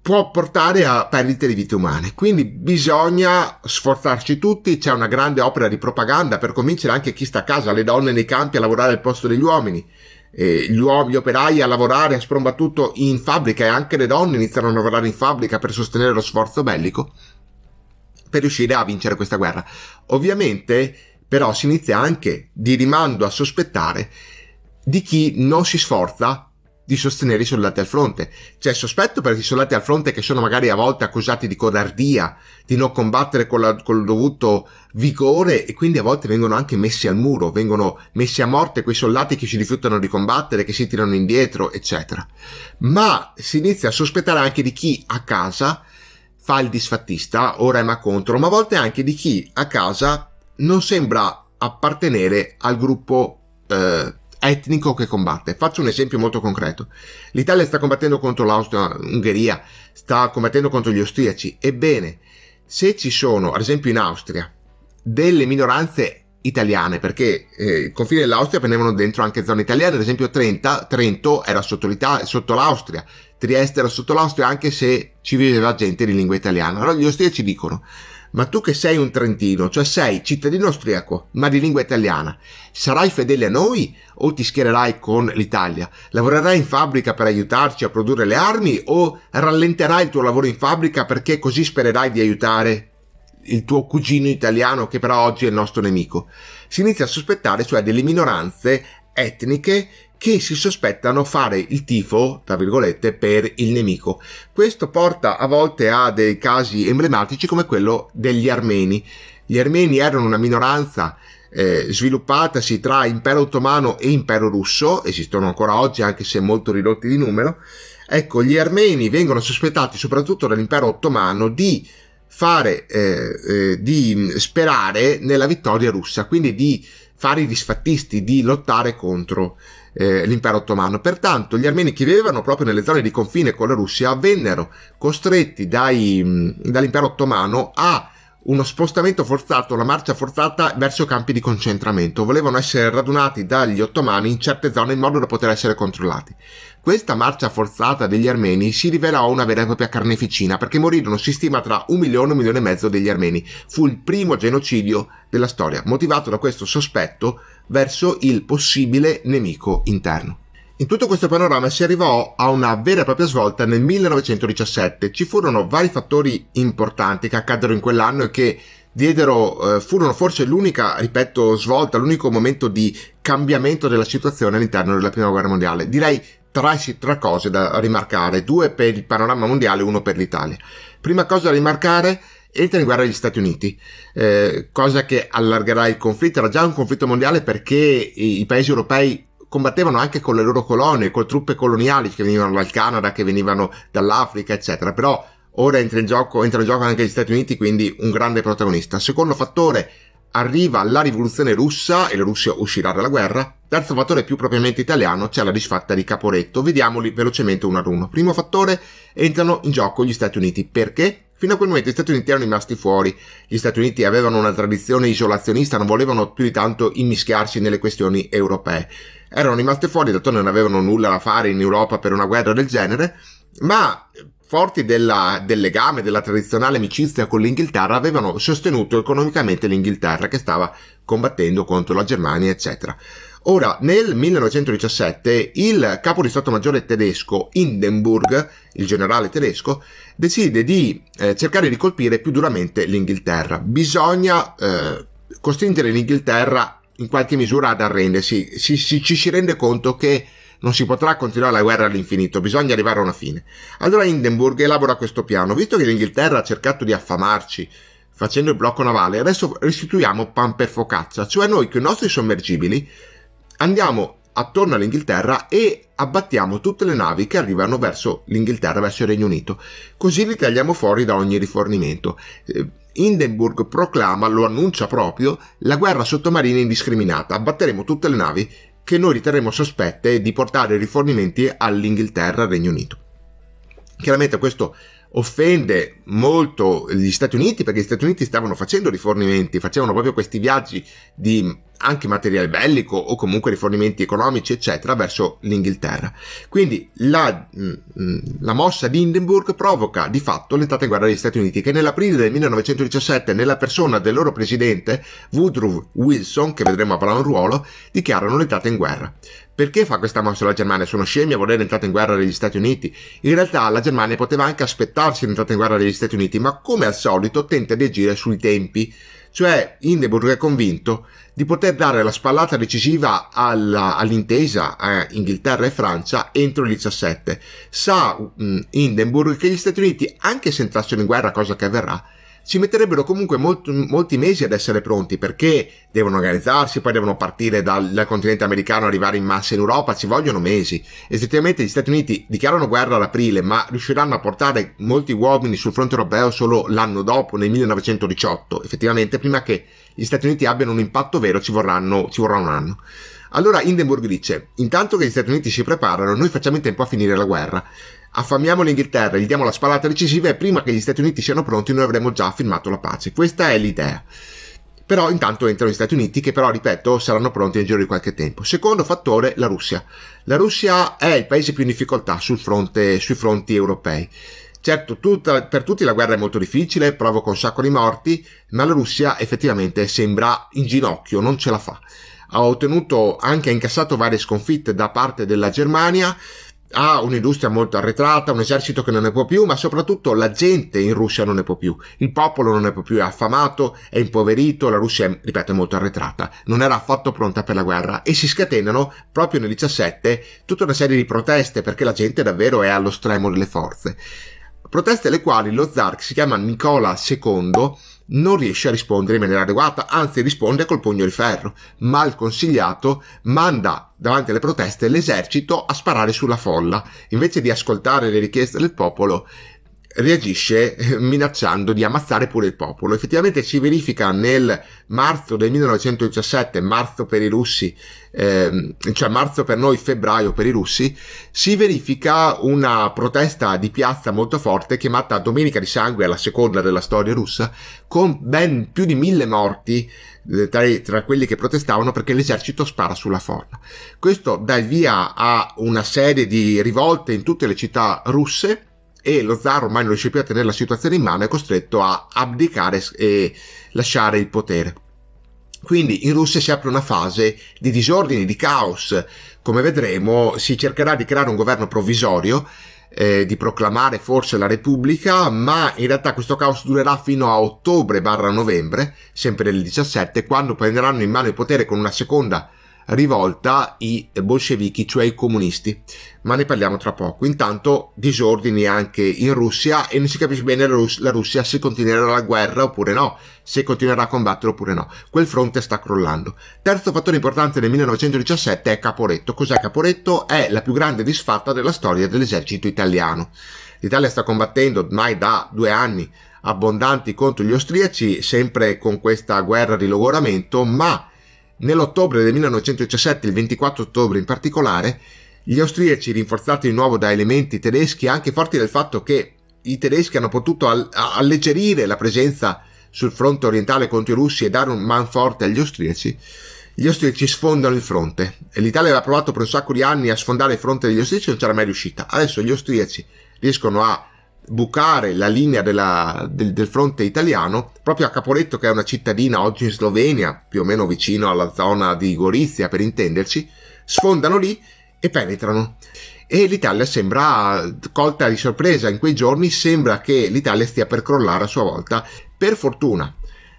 può portare a perdite di vite umane. Quindi bisogna sforzarci tutti, c'è una grande opera di propaganda per convincere anche chi sta a casa, le donne nei campi a lavorare al posto degli uomini, eh, gli, uom- gli operai a lavorare a sprombattuto in fabbrica e anche le donne iniziano a lavorare in fabbrica per sostenere lo sforzo bellico per riuscire a vincere questa guerra. Ovviamente però si inizia anche di rimando a sospettare di chi non si sforza di sostenere i soldati al fronte. C'è cioè, sospetto per i soldati al fronte che sono magari a volte accusati di codardia, di non combattere con, la, con il dovuto vigore e quindi a volte vengono anche messi al muro, vengono messi a morte quei soldati che si rifiutano di combattere, che si tirano indietro, eccetera. Ma si inizia a sospettare anche di chi a casa fa il disfattista, ora è ma contro, ma a volte anche di chi a casa non sembra appartenere al gruppo eh, etnico che combatte. Faccio un esempio molto concreto. L'Italia sta combattendo contro l'Austria-Ungheria, sta combattendo contro gli austriaci. Ebbene, se ci sono, ad esempio in Austria, delle minoranze italiane, perché eh, il confine dell'Austria prendevano dentro anche zone italiane, ad esempio Trenta, Trento era sotto, sotto l'Austria, Trieste era sotto l'Austria, anche se ci viveva gente di lingua italiana. Allora gli austriaci dicono ma tu che sei un trentino, cioè sei cittadino austriaco, ma di lingua italiana, sarai fedele a noi o ti schiererai con l'Italia? Lavorerai in fabbrica per aiutarci a produrre le armi o rallenterai il tuo lavoro in fabbrica perché così spererai di aiutare il tuo cugino italiano che però oggi è il nostro nemico? Si inizia a sospettare cioè delle minoranze etniche che si sospettano fare il tifo, tra virgolette, per il nemico. Questo porta a volte a dei casi emblematici come quello degli armeni. Gli armeni erano una minoranza eh, sviluppatasi tra impero ottomano e impero russo, esistono ancora oggi anche se molto ridotti di numero. Ecco, gli armeni vengono sospettati soprattutto dall'impero ottomano di fare, eh, eh, di sperare nella vittoria russa, quindi di fare i disfattisti, di lottare contro eh, l'impero ottomano. Pertanto gli armeni che vivevano proprio nelle zone di confine con la Russia vennero costretti dai, mm, dall'impero ottomano a uno spostamento forzato, una marcia forzata verso campi di concentramento. Volevano essere radunati dagli ottomani in certe zone in modo da poter essere controllati. Questa marcia forzata degli armeni si rivelò una vera e propria carneficina perché morirono si stima tra un milione e un milione e mezzo degli armeni. Fu il primo genocidio della storia, motivato da questo sospetto verso il possibile nemico interno. In tutto questo panorama si arrivò a una vera e propria svolta nel 1917. Ci furono vari fattori importanti che accaddero in quell'anno e che diedero, eh, furono forse l'unica, ripeto, svolta, l'unico momento di cambiamento della situazione all'interno della Prima Guerra Mondiale. Direi tre, tre cose da rimarcare, due per il panorama mondiale e uno per l'Italia. Prima cosa da rimarcare entra in guerra gli Stati Uniti, eh, cosa che allargherà il conflitto, era già un conflitto mondiale perché i, i paesi europei combattevano anche con le loro colonie, con truppe coloniali che venivano dal Canada, che venivano dall'Africa, eccetera. Però ora entra in gioco, entra in gioco anche gli Stati Uniti, quindi un grande protagonista. Secondo fattore, arriva la rivoluzione russa e la Russia uscirà dalla guerra, Terzo fattore più propriamente italiano c'è la disfatta di Caporetto, vediamoli velocemente uno ad uno. Primo fattore, entrano in gioco gli Stati Uniti. Perché? Fino a quel momento gli Stati Uniti erano rimasti fuori, gli Stati Uniti avevano una tradizione isolazionista, non volevano più di tanto immischiarsi nelle questioni europee. Erano rimasti fuori, dato che non avevano nulla da fare in Europa per una guerra del genere, ma forti della, del legame, della tradizionale amicizia con l'Inghilterra, avevano sostenuto economicamente l'Inghilterra che stava combattendo contro la Germania, eccetera. Ora, nel 1917 il capo di Stato Maggiore tedesco Hindenburg, il generale tedesco, decide di eh, cercare di colpire più duramente l'Inghilterra. Bisogna eh, costringere l'Inghilterra in qualche misura ad arrendersi, si, si, ci si rende conto che non si potrà continuare la guerra all'infinito, bisogna arrivare a una fine. Allora Hindenburg elabora questo piano, visto che l'Inghilterra ha cercato di affamarci facendo il blocco navale, adesso restituiamo pan per focaccia, cioè noi con i nostri sommergibili andiamo attorno all'Inghilterra e abbattiamo tutte le navi che arrivano verso l'Inghilterra, verso il Regno Unito. Così li tagliamo fuori da ogni rifornimento. Eh, Hindenburg proclama, lo annuncia proprio, la guerra sottomarina indiscriminata. Abbatteremo tutte le navi che noi riterremo sospette di portare rifornimenti all'Inghilterra, al Regno Unito. Chiaramente questo offende molto gli Stati Uniti perché gli Stati Uniti stavano facendo rifornimenti, facevano proprio questi viaggi di anche materiale bellico o comunque rifornimenti economici eccetera verso l'Inghilterra. Quindi la, mm, mm, la mossa di Hindenburg provoca di fatto l'entrata in guerra degli Stati Uniti che nell'aprile del 1917 nella persona del loro presidente Woodrow Wilson, che vedremo avrà un ruolo, dichiarano l'entrata in guerra. Perché fa questa mossa la Germania? Sono scemi a voler entrare in guerra degli Stati Uniti? In realtà la Germania poteva anche aspettarsi l'entrata in guerra degli Stati Uniti, ma come al solito tenta di agire sui tempi. Cioè Hindenburg è convinto di poter dare la spallata decisiva alla, all'intesa eh, Inghilterra e Francia entro il 17. Sa mh, mm, Hindenburg che gli Stati Uniti, anche se entrassero in guerra, cosa che avverrà, ci metterebbero comunque molto, molti mesi ad essere pronti perché devono organizzarsi, poi devono partire dal, dal continente americano, arrivare in massa in Europa, ci vogliono mesi. Effettivamente gli Stati Uniti dichiarano guerra ad aprile, ma riusciranno a portare molti uomini sul fronte europeo solo l'anno dopo, nel 1918. Effettivamente, prima che gli Stati Uniti abbiano un impatto vero ci, vorranno, ci vorrà un anno. Allora Hindenburg dice, intanto che gli Stati Uniti si preparano, noi facciamo in tempo a finire la guerra affamiamo l'Inghilterra, gli diamo la spallata decisiva e prima che gli Stati Uniti siano pronti noi avremo già firmato la pace. Questa è l'idea. Però intanto entrano gli Stati Uniti che però, ripeto, saranno pronti in giro di qualche tempo. Secondo fattore, la Russia. La Russia è il paese più in difficoltà fronte, sui fronti europei. Certo, tutta, per tutti la guerra è molto difficile, provoca un sacco di morti, ma la Russia effettivamente sembra in ginocchio, non ce la fa. Ha ottenuto anche, incassato varie sconfitte da parte della Germania, ha un'industria molto arretrata, un esercito che non ne può più, ma soprattutto la gente in Russia non ne può più, il popolo non ne può più, è affamato, è impoverito, la Russia, è, ripeto, è molto arretrata, non era affatto pronta per la guerra e si scatenano proprio nel 17 tutta una serie di proteste perché la gente davvero è allo stremo delle forze. Proteste le quali lo zar, che si chiama Nicola II, non riesce a rispondere in maniera adeguata, anzi risponde col pugno di ferro. Mal consigliato manda davanti alle proteste l'esercito a sparare sulla folla. Invece di ascoltare le richieste del popolo, reagisce eh, minacciando di ammazzare pure il popolo. Effettivamente si verifica nel marzo del 1917, marzo per i russi, ehm, cioè marzo per noi, febbraio per i russi, si verifica una protesta di piazza molto forte chiamata Domenica di Sangue, la seconda della storia russa, con ben più di mille morti eh, tra, tra, quelli che protestavano perché l'esercito spara sulla folla. Questo dà il via a una serie di rivolte in tutte le città russe e lo zar ormai non riesce più a tenere la situazione in mano è costretto a abdicare e lasciare il potere. Quindi in Russia si apre una fase di disordini, di caos. Come vedremo si cercherà di creare un governo provvisorio, eh, di proclamare forse la Repubblica, ma in realtà questo caos durerà fino a ottobre-novembre, sempre del 17, quando prenderanno in mano il potere con una seconda rivolta ai bolscevichi, cioè ai comunisti, ma ne parliamo tra poco. Intanto disordini anche in Russia e non si capisce bene la, Russia se continuerà la guerra oppure no, se continuerà a combattere oppure no. Quel fronte sta crollando. Terzo fattore importante nel 1917 è Caporetto. Cos'è Caporetto? È la più grande disfatta della storia dell'esercito italiano. L'Italia sta combattendo ormai da due anni abbondanti contro gli austriaci, sempre con questa guerra di logoramento, ma Nell'ottobre del 1917, il 24 ottobre in particolare, gli austriaci, rinforzati di nuovo da elementi tedeschi, anche forti del fatto che i tedeschi hanno potuto alleggerire la presenza sul fronte orientale contro i russi e dare un man forte agli austriaci, gli austriaci sfondano il fronte. L'Italia aveva provato per un sacco di anni a sfondare il fronte degli austriaci e non c'era mai riuscita. Adesso gli austriaci riescono a bucare la linea della, del, del, fronte italiano proprio a Caporetto che è una cittadina oggi in Slovenia più o meno vicino alla zona di Gorizia per intenderci sfondano lì e penetrano e l'Italia sembra colta di sorpresa in quei giorni sembra che l'Italia stia per crollare a sua volta per fortuna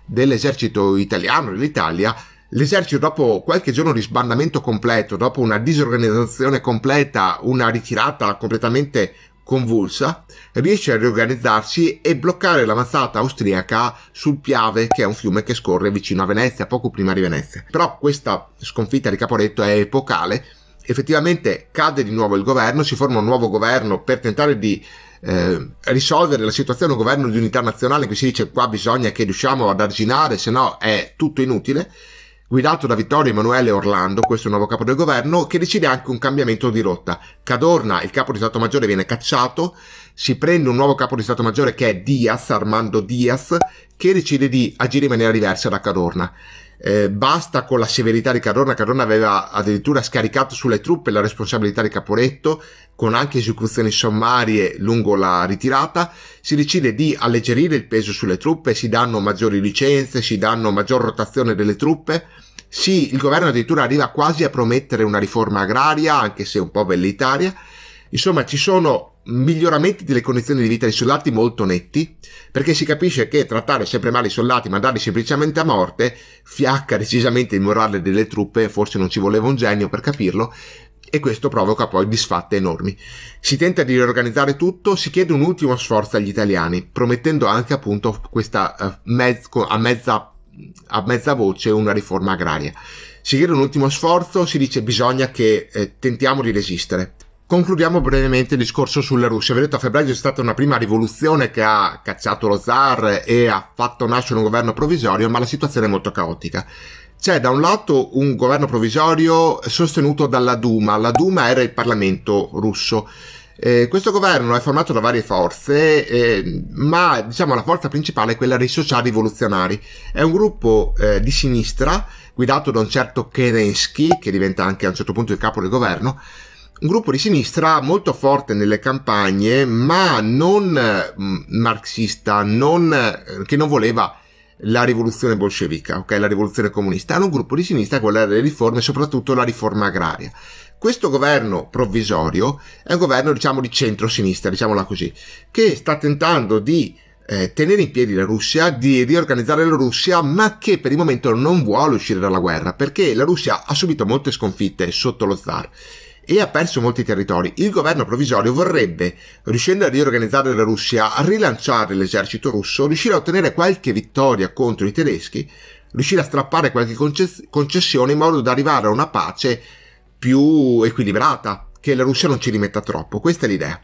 dell'esercito italiano dell'Italia L'esercito, dopo qualche giorno di sbandamento completo, dopo una disorganizzazione completa, una ritirata completamente convulsa, riesce a riorganizzarsi e bloccare l'avanzata austriaca sul Piave, che è un fiume che scorre vicino a Venezia, poco prima di Venezia. Però questa sconfitta di Caporetto è epocale, effettivamente cade di nuovo il governo, si forma un nuovo governo per tentare di eh, risolvere la situazione, un governo di unità nazionale, che si dice qua bisogna che riusciamo ad arginare, se no è tutto inutile guidato da Vittorio Emanuele Orlando, questo nuovo capo del governo, che decide anche un cambiamento di rotta. Cadorna, il capo di Stato Maggiore, viene cacciato, si prende un nuovo capo di Stato Maggiore che è Diaz, Armando Diaz, che decide di agire in maniera diversa da Cadorna eh, basta con la severità di Cardona, Cardona aveva addirittura scaricato sulle truppe la responsabilità di Caporetto, con anche esecuzioni sommarie lungo la ritirata, si decide di alleggerire il peso sulle truppe, si danno maggiori licenze, si danno maggior rotazione delle truppe, sì, il governo addirittura arriva quasi a promettere una riforma agraria, anche se un po' velleitaria, Insomma, ci sono miglioramenti delle condizioni di vita dei soldati molto netti, perché si capisce che trattare sempre male i soldati, mandarli semplicemente a morte, fiacca decisamente il morale delle truppe, forse non ci voleva un genio per capirlo, e questo provoca poi disfatte enormi. Si tenta di riorganizzare tutto, si chiede un ultimo sforzo agli italiani, promettendo anche appunto questa eh, mezzo, a, mezza, a mezza voce una riforma agraria. Si chiede un ultimo sforzo, si dice bisogna che eh, tentiamo di resistere Concludiamo brevemente il discorso sulla Russia. Vedete, a febbraio c'è stata una prima rivoluzione che ha cacciato lo zar e ha fatto nascere un governo provvisorio, ma la situazione è molto caotica. C'è da un lato un governo provvisorio sostenuto dalla Duma. La Duma era il Parlamento russo. Eh, questo governo è formato da varie forze, eh, ma diciamo la forza principale è quella dei social rivoluzionari. È un gruppo eh, di sinistra guidato da un certo Kerensky, che diventa anche a un certo punto il capo del governo, un gruppo di sinistra molto forte nelle campagne, ma non mm, marxista, non, eh, che non voleva la rivoluzione bolscevica, okay? la rivoluzione comunista. Era un gruppo di sinistra che voleva le riforme, soprattutto la riforma agraria. Questo governo provvisorio è un governo, diciamo, di centro-sinistra, diciamola così, che sta tentando di eh, tenere in piedi la Russia, di riorganizzare la Russia, ma che per il momento non vuole uscire dalla guerra, perché la Russia ha subito molte sconfitte sotto lo zar e ha perso molti territori. Il governo provvisorio vorrebbe, riuscendo a riorganizzare la Russia, a rilanciare l'esercito russo, riuscire a ottenere qualche vittoria contro i tedeschi, riuscire a strappare qualche concessione in modo da arrivare a una pace più equilibrata, che la Russia non ci rimetta troppo. Questa è l'idea.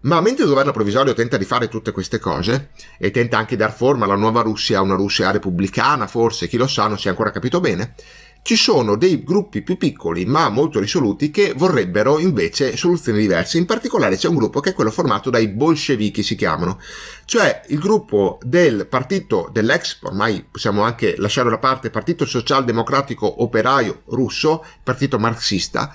Ma mentre il governo provvisorio tenta di fare tutte queste cose e tenta anche di dar forma alla nuova Russia, una Russia repubblicana forse, chi lo sa, non si è ancora capito bene, ci sono dei gruppi più piccoli ma molto risoluti che vorrebbero invece soluzioni diverse. In particolare c'è un gruppo che è quello formato dai bolscevichi, si chiamano, cioè il gruppo del partito dell'ex, ormai possiamo anche lasciare da parte, Partito Socialdemocratico Operaio Russo, partito marxista,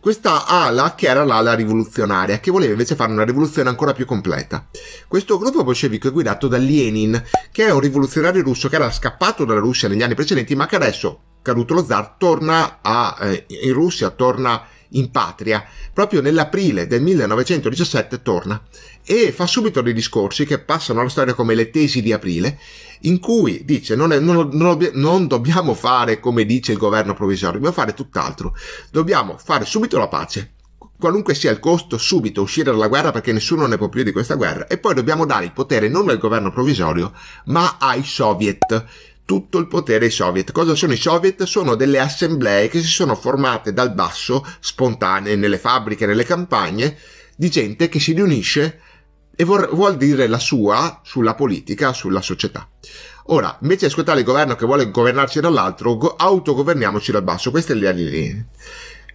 questa ala che era l'ala rivoluzionaria, che voleva invece fare una rivoluzione ancora più completa. Questo gruppo bolscevico è guidato da Lenin, che è un rivoluzionario russo che era scappato dalla Russia negli anni precedenti, ma che adesso caduto lo zar, torna a, eh, in Russia, torna in patria. Proprio nell'aprile del 1917 torna e fa subito dei discorsi che passano alla storia come le tesi di aprile, in cui dice non, è, non, non, non dobbiamo fare come dice il governo provvisorio, dobbiamo fare tutt'altro, dobbiamo fare subito la pace, qualunque sia il costo, subito uscire dalla guerra perché nessuno ne può più di questa guerra e poi dobbiamo dare il potere non al governo provvisorio ma ai soviet tutto il potere ai soviet. Cosa sono i soviet? Sono delle assemblee che si sono formate dal basso, spontanee, nelle fabbriche, nelle campagne, di gente che si riunisce e vor- vuol dire la sua sulla politica, sulla società. Ora, invece di ascoltare il governo che vuole governarci dall'altro, go- autogoverniamoci dal basso. Questa è l'idea di Lenin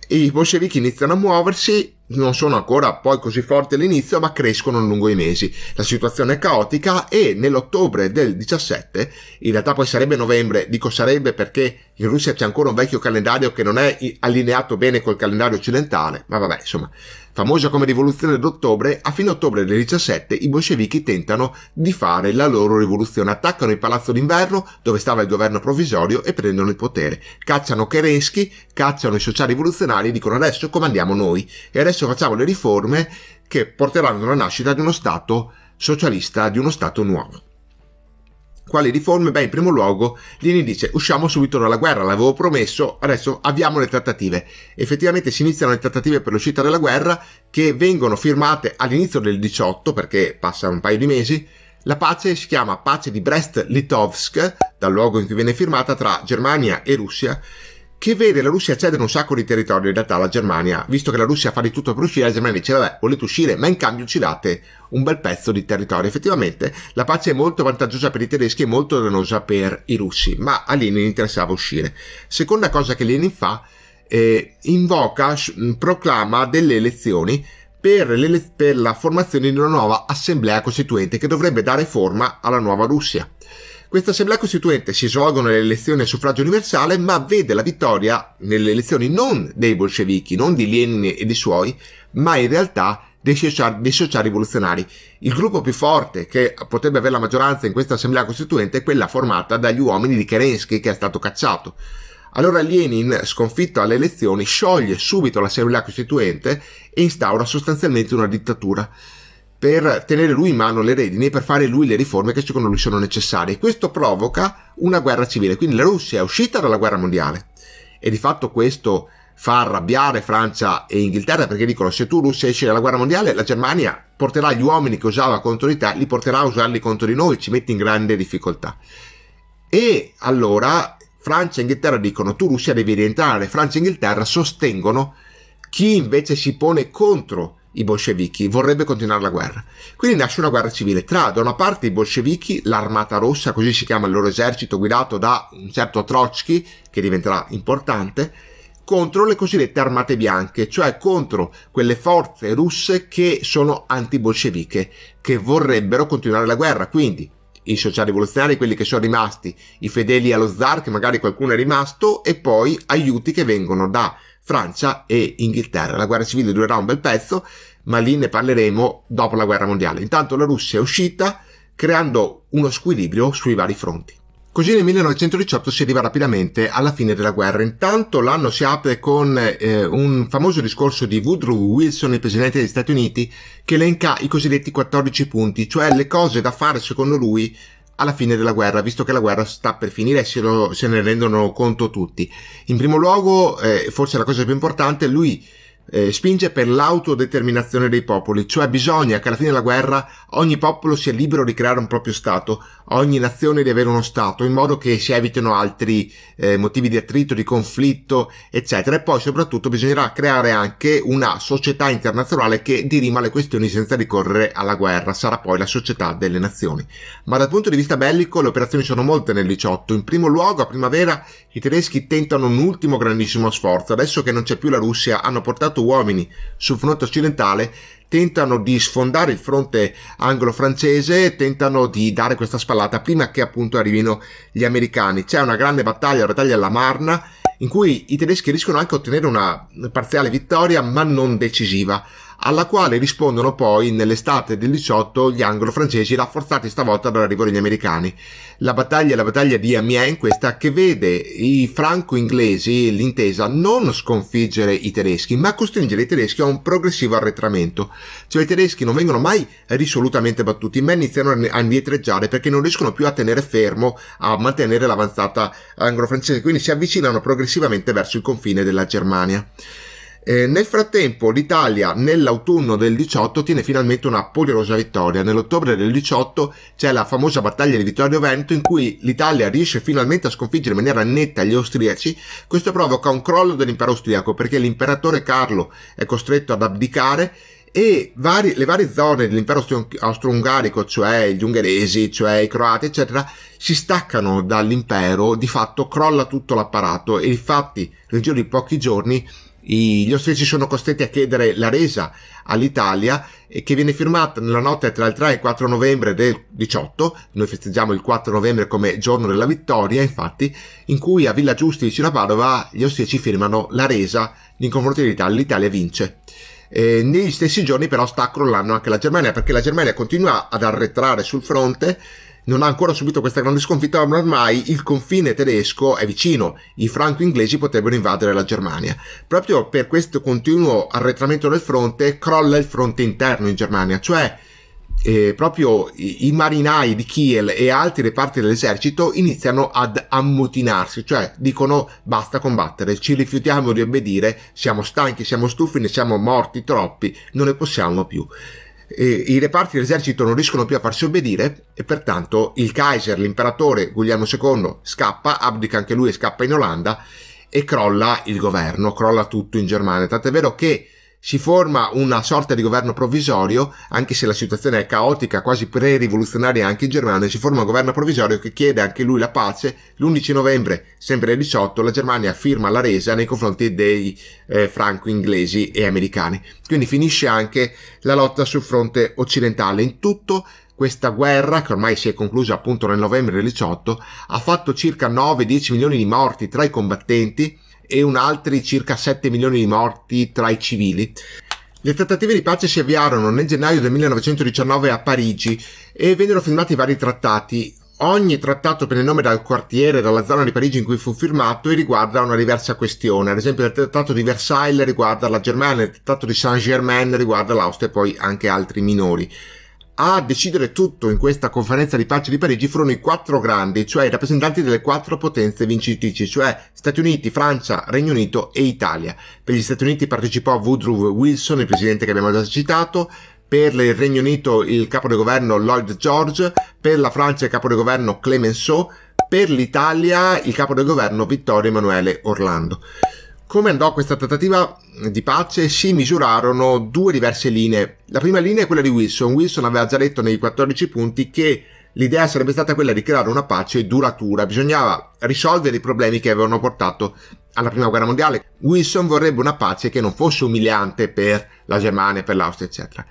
i bolscevichi iniziano a muoversi, non sono ancora poi così forti all'inizio, ma crescono lungo i mesi. La situazione è caotica e nell'ottobre del 17, in realtà poi sarebbe novembre, dico sarebbe perché in Russia c'è ancora un vecchio calendario che non è allineato bene col calendario occidentale, ma vabbè, insomma, Famosa come rivoluzione d'ottobre, a fine ottobre del 17 i bolscevichi tentano di fare la loro rivoluzione, attaccano il palazzo d'inverno dove stava il governo provvisorio e prendono il potere, cacciano Kerensky, cacciano i sociali rivoluzionari e dicono adesso comandiamo noi e adesso facciamo le riforme che porteranno alla nascita di uno Stato socialista, di uno Stato nuovo quali riforme? Beh, in primo luogo Lini dice usciamo subito dalla guerra, l'avevo promesso, adesso avviamo le trattative. Effettivamente si iniziano le trattative per l'uscita dalla guerra che vengono firmate all'inizio del 18 perché passa un paio di mesi. La pace si chiama pace di Brest-Litovsk, dal luogo in cui viene firmata tra Germania e Russia che vede la Russia cedere un sacco di territorio in realtà alla Germania, visto che la Russia fa di tutto per uscire, la Germania dice vabbè volete uscire ma in cambio ci date un bel pezzo di territorio. Effettivamente la pace è molto vantaggiosa per i tedeschi e molto dannosa per i russi, ma a Lenin interessava uscire. Seconda cosa che Lenin fa, eh, invoca, mm, proclama delle elezioni per, le, per la formazione di una nuova assemblea costituente che dovrebbe dare forma alla nuova Russia. Questa assemblea costituente si svolgono le elezioni a suffragio universale, ma vede la vittoria nelle elezioni non dei bolscevichi, non di Lenin e dei suoi, ma in realtà dei social-rivoluzionari. Il gruppo più forte che potrebbe avere la maggioranza in questa assemblea costituente è quella formata dagli uomini di Kerensky che è stato cacciato. Allora Lenin, sconfitto alle elezioni, scioglie subito l'assemblea costituente e instaura sostanzialmente una dittatura per tenere lui in mano le redini e per fare lui le riforme che secondo lui sono necessarie. Questo provoca una guerra civile, quindi la Russia è uscita dalla guerra mondiale e di fatto questo fa arrabbiare Francia e Inghilterra perché dicono se tu Russia esci dalla guerra mondiale la Germania porterà gli uomini che usava contro di te, li porterà a usarli contro di noi, ci mette in grande difficoltà. E allora Francia e Inghilterra dicono tu Russia devi rientrare, Francia e Inghilterra sostengono chi invece si pone contro i bolscevichi, vorrebbe continuare la guerra. Quindi nasce una guerra civile tra da una parte i bolscevichi, l'armata rossa, così si chiama il loro esercito guidato da un certo Trotsky, che diventerà importante, contro le cosiddette armate bianche, cioè contro quelle forze russe che sono anti-bolsceviche, che vorrebbero continuare la guerra. Quindi i socialrivoluzionari, quelli che sono rimasti, i fedeli allo zar, che magari qualcuno è rimasto, e poi aiuti che vengono da Francia e Inghilterra. La guerra civile durerà un bel pezzo, ma lì ne parleremo dopo la guerra mondiale. Intanto la Russia è uscita creando uno squilibrio sui vari fronti. Così nel 1918 si arriva rapidamente alla fine della guerra. Intanto l'anno si apre con eh, un famoso discorso di Woodrow Wilson, il presidente degli Stati Uniti, che elenca i cosiddetti 14 punti, cioè le cose da fare secondo lui alla fine della guerra, visto che la guerra sta per finire e se, se ne rendono conto tutti. In primo luogo, eh, forse la cosa più importante, lui eh, spinge per l'autodeterminazione dei popoli, cioè bisogna che alla fine della guerra ogni popolo sia libero di creare un proprio Stato, ogni nazione di avere uno Stato, in modo che si evitino altri eh, motivi di attrito, di conflitto, eccetera. E poi soprattutto bisognerà creare anche una società internazionale che dirima le questioni senza ricorrere alla guerra, sarà poi la società delle nazioni. Ma dal punto di vista bellico le operazioni sono molte nel 18. In primo luogo a primavera i tedeschi tentano un ultimo grandissimo sforzo, adesso che non c'è più la Russia hanno portato soltanto uomini sul fronte occidentale tentano di sfondare il fronte anglo-francese, tentano di dare questa spallata prima che appunto arrivino gli americani. C'è una grande battaglia, la battaglia alla Marna, in cui i tedeschi riescono anche a ottenere una parziale vittoria, ma non decisiva alla quale rispondono poi nell'estate del 18 gli anglo-francesi rafforzati stavolta dall'arrivo degli americani. La battaglia è la battaglia di Amiens, questa che vede i franco-inglesi, l'intesa, non sconfiggere i tedeschi, ma costringere i tedeschi a un progressivo arretramento. Cioè i tedeschi non vengono mai risolutamente battuti, ma iniziano a indietreggiare perché non riescono più a tenere fermo, a mantenere l'avanzata anglo-francese, quindi si avvicinano progressivamente verso il confine della Germania. Eh, nel frattempo l'Italia nell'autunno del 18 ottiene finalmente una polverosa vittoria. Nell'ottobre del 18 c'è la famosa battaglia di Vittorio Vento, in cui l'Italia riesce finalmente a sconfiggere in maniera netta gli austriaci. Questo provoca un crollo dell'impero austriaco perché l'imperatore Carlo è costretto ad abdicare e vari, le varie zone dell'impero austro-ungarico, cioè gli ungheresi, cioè i croati, eccetera, si staccano dall'impero, di fatto crolla tutto l'apparato e infatti nel giro di pochi giorni gli austriaci sono costretti a chiedere la resa all'Italia eh, che viene firmata nella notte tra il 3 e il 4 novembre del 18, noi festeggiamo il 4 novembre come giorno della vittoria infatti, in cui a Villa Giusti vicino a Padova gli austriaci firmano la resa in confronto dell'Italia, l'Italia vince. Eh, negli stessi giorni però sta crollando anche la Germania perché la Germania continua ad arretrare sul fronte non ha ancora subito questa grande sconfitta, ma ormai il confine tedesco è vicino, i franco-inglesi potrebbero invadere la Germania. Proprio per questo continuo arretramento del fronte crolla il fronte interno in Germania, cioè eh, proprio i, i, marinai di Kiel e altri reparti dell'esercito iniziano ad ammutinarsi, cioè dicono basta combattere, ci rifiutiamo di obbedire, siamo stanchi, siamo stufi, ne siamo morti troppi, non ne possiamo più i reparti dell'esercito non riescono più a farsi obbedire e pertanto il Kaiser, l'imperatore Guglielmo II, scappa, abdica anche lui e scappa in Olanda e crolla il governo, crolla tutto in Germania. Tant'è vero che si forma una sorta di governo provvisorio, anche se la situazione è caotica, quasi pre-rivoluzionaria anche in Germania, si forma un governo provvisorio che chiede anche lui la pace. L'11 novembre, sempre del 18, la Germania firma la resa nei confronti dei eh, franco-inglesi e americani. Quindi finisce anche la lotta sul fronte occidentale. In tutto questa guerra, che ormai si è conclusa appunto nel novembre del 18, ha fatto circa 9-10 milioni di morti tra i combattenti, e un altri circa 7 milioni di morti tra i civili. Le trattative di pace si avviarono nel gennaio del 1919 a Parigi e vennero firmati vari trattati. Ogni trattato prende nome dal quartiere, dalla zona di Parigi in cui fu firmato e riguarda una diversa questione. Ad esempio il trattato di Versailles riguarda la Germania, il trattato di Saint-Germain riguarda l'Austria e poi anche altri minori. A decidere tutto in questa conferenza di pace di Parigi furono i quattro grandi, cioè i rappresentanti delle quattro potenze vincitrici, cioè Stati Uniti, Francia, Regno Unito e Italia. Per gli Stati Uniti partecipò Woodrow Wilson, il presidente che abbiamo già citato, per il Regno Unito il capo del governo Lloyd George, per la Francia il capo del governo Clemenceau, per l'Italia il capo del governo Vittorio Emanuele Orlando. Come andò questa trattativa di pace si misurarono due diverse linee. La prima linea è quella di Wilson. Wilson aveva già detto nei 14 punti che l'idea sarebbe stata quella di creare una pace duratura. Bisognava risolvere i problemi che avevano portato alla prima guerra mondiale. Wilson vorrebbe una pace che non fosse umiliante per la Germania, per l'Austria, eccetera.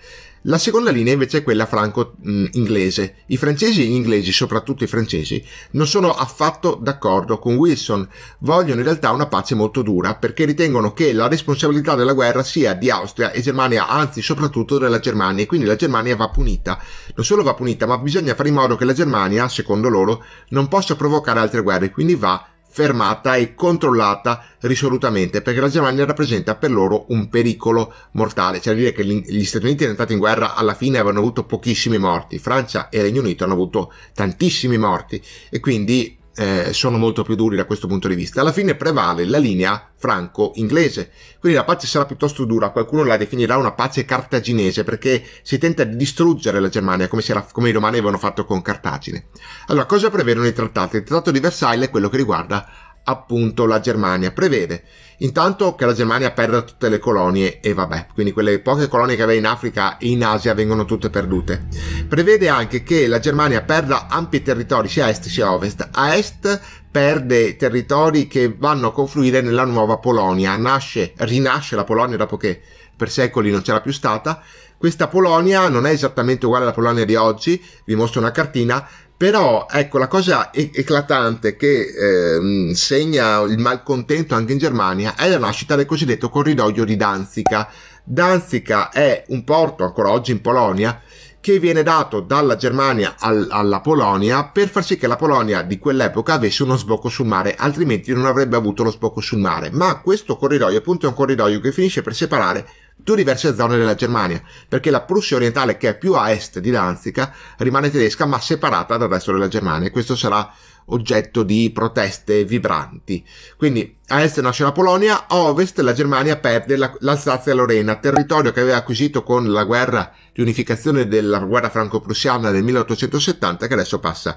La seconda linea invece è quella franco-inglese. Mm, I francesi e gli inglesi, soprattutto i francesi, non sono affatto d'accordo con Wilson. Vogliono in realtà una pace molto dura perché ritengono che la responsabilità della guerra sia di Austria e Germania, anzi soprattutto della Germania, e quindi la Germania va punita. Non solo va punita, ma bisogna fare in modo che la Germania, secondo loro, non possa provocare altre guerre, quindi va fermata e controllata risolutamente perché la Germania rappresenta per loro un pericolo mortale. Cioè, dire che gli Stati Uniti erano entrati in guerra alla fine avevano avuto pochissimi morti, Francia e Regno Unito hanno avuto tantissimi morti e quindi eh, sono molto più duri da questo punto di vista. Alla fine prevale la linea franco-inglese, quindi la pace sarà piuttosto dura, qualcuno la definirà una pace cartaginese perché si tenta di distruggere la Germania come, era, come i romani avevano fatto con Cartagine. Allora, cosa prevedono i trattati? Il trattato di Versailles è quello che riguarda appunto la Germania prevede intanto che la Germania perda tutte le colonie e vabbè quindi quelle poche colonie che aveva in Africa e in Asia vengono tutte perdute prevede anche che la Germania perda ampi territori sia a est sia a ovest a est perde territori che vanno a confluire nella nuova Polonia nasce rinasce la Polonia dopo che per secoli non c'era più stata questa Polonia non è esattamente uguale alla Polonia di oggi vi mostro una cartina però ecco la cosa eclatante che eh, segna il malcontento anche in Germania è la nascita del cosiddetto corridoio di Danzica. Danzica è un porto ancora oggi in Polonia che viene dato dalla Germania al, alla Polonia per far sì che la Polonia di quell'epoca avesse uno sbocco sul mare, altrimenti non avrebbe avuto lo sbocco sul mare. Ma questo corridoio appunto è un corridoio che finisce per separare due diverse zone della Germania, perché la Prussia orientale, che è più a est di Danzica, rimane tedesca ma separata dal resto della Germania. Questo sarà oggetto di proteste vibranti. Quindi a est nasce la Polonia, a ovest la Germania perde l'Alsazia Lorena, territorio che aveva acquisito con la guerra di unificazione della guerra franco-prussiana del 1870 che adesso passa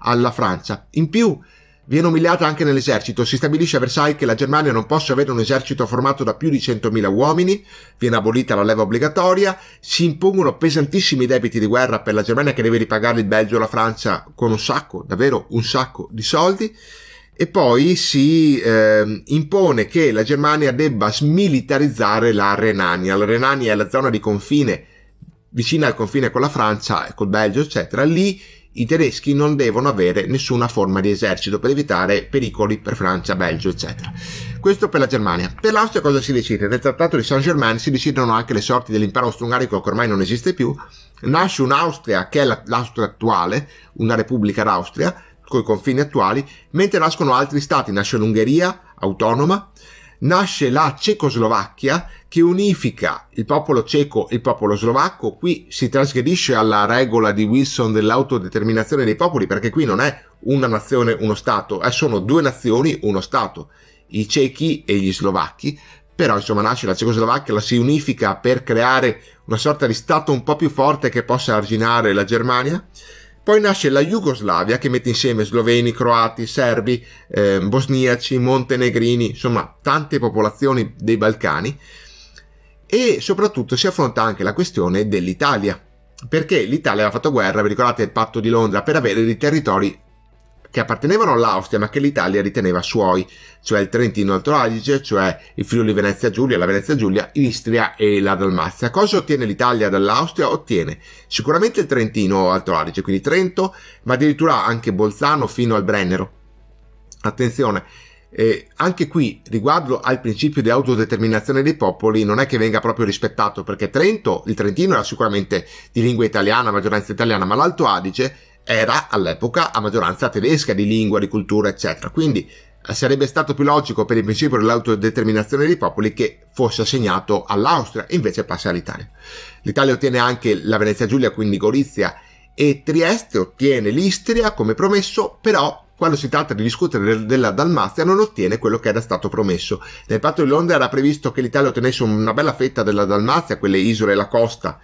alla Francia. In più Viene umiliata anche nell'esercito, si stabilisce a Versailles che la Germania non possa avere un esercito formato da più di 100.000 uomini, viene abolita la leva obbligatoria, si impongono pesantissimi debiti di guerra per la Germania che deve ripagare il Belgio e la Francia con un sacco, davvero un sacco di soldi, e poi si eh, impone che la Germania debba smilitarizzare la Renania. La Renania è la zona di confine, vicina al confine con la Francia e col Belgio, eccetera. Lì i tedeschi non devono avere nessuna forma di esercito per evitare pericoli per Francia, Belgio, eccetera. Questo per la Germania. Per l'Austria cosa si decide? Nel trattato di Saint-Germain si decidono anche le sorti dell'impero austro-ungarico che ormai non esiste più. Nasce un'Austria che è l'Austria attuale, una repubblica d'Austria, con i confini attuali, mentre nascono altri stati. Nasce l'Ungheria, autonoma, nasce la Cecoslovacchia che unifica il popolo ceco e il popolo slovacco. Qui si trasgredisce alla regola di Wilson dell'autodeterminazione dei popoli perché qui non è una nazione, uno Stato, eh, sono due nazioni, uno Stato, i cechi e gli slovacchi. Però insomma nasce la Cecoslovacchia, la si unifica per creare una sorta di Stato un po' più forte che possa arginare la Germania poi nasce la Jugoslavia che mette insieme sloveni, croati, serbi, eh, bosniaci, montenegrini, insomma tante popolazioni dei Balcani e soprattutto si affronta anche la questione dell'Italia, perché l'Italia aveva fatto guerra, vi ricordate il patto di Londra, per avere dei territori che appartenevano all'Austria ma che l'Italia riteneva suoi, cioè il Trentino Alto Adige, cioè il Friuli Venezia Giulia, la Venezia Giulia, Istria e la Dalmazia. Cosa ottiene l'Italia dall'Austria? Ottiene sicuramente il Trentino Alto Adige, quindi Trento, ma addirittura anche Bolzano fino al Brennero. Attenzione, eh, anche qui, riguardo al principio di autodeterminazione dei popoli, non è che venga proprio rispettato, perché Trento, il Trentino era sicuramente di lingua italiana, maggioranza italiana, ma l'Alto Adige era all'epoca a maggioranza tedesca di lingua, di cultura, eccetera. Quindi eh, sarebbe stato più logico per il principio dell'autodeterminazione dei popoli che fosse assegnato all'Austria, invece passa all'Italia. L'Italia ottiene anche la Venezia Giulia, quindi Gorizia e Trieste, ottiene l'Istria come promesso, però quando si tratta di discutere della Dalmazia non ottiene quello che era stato promesso. Nel patto di Londra era previsto che l'Italia ottenesse una bella fetta della Dalmazia, quelle isole e la costa,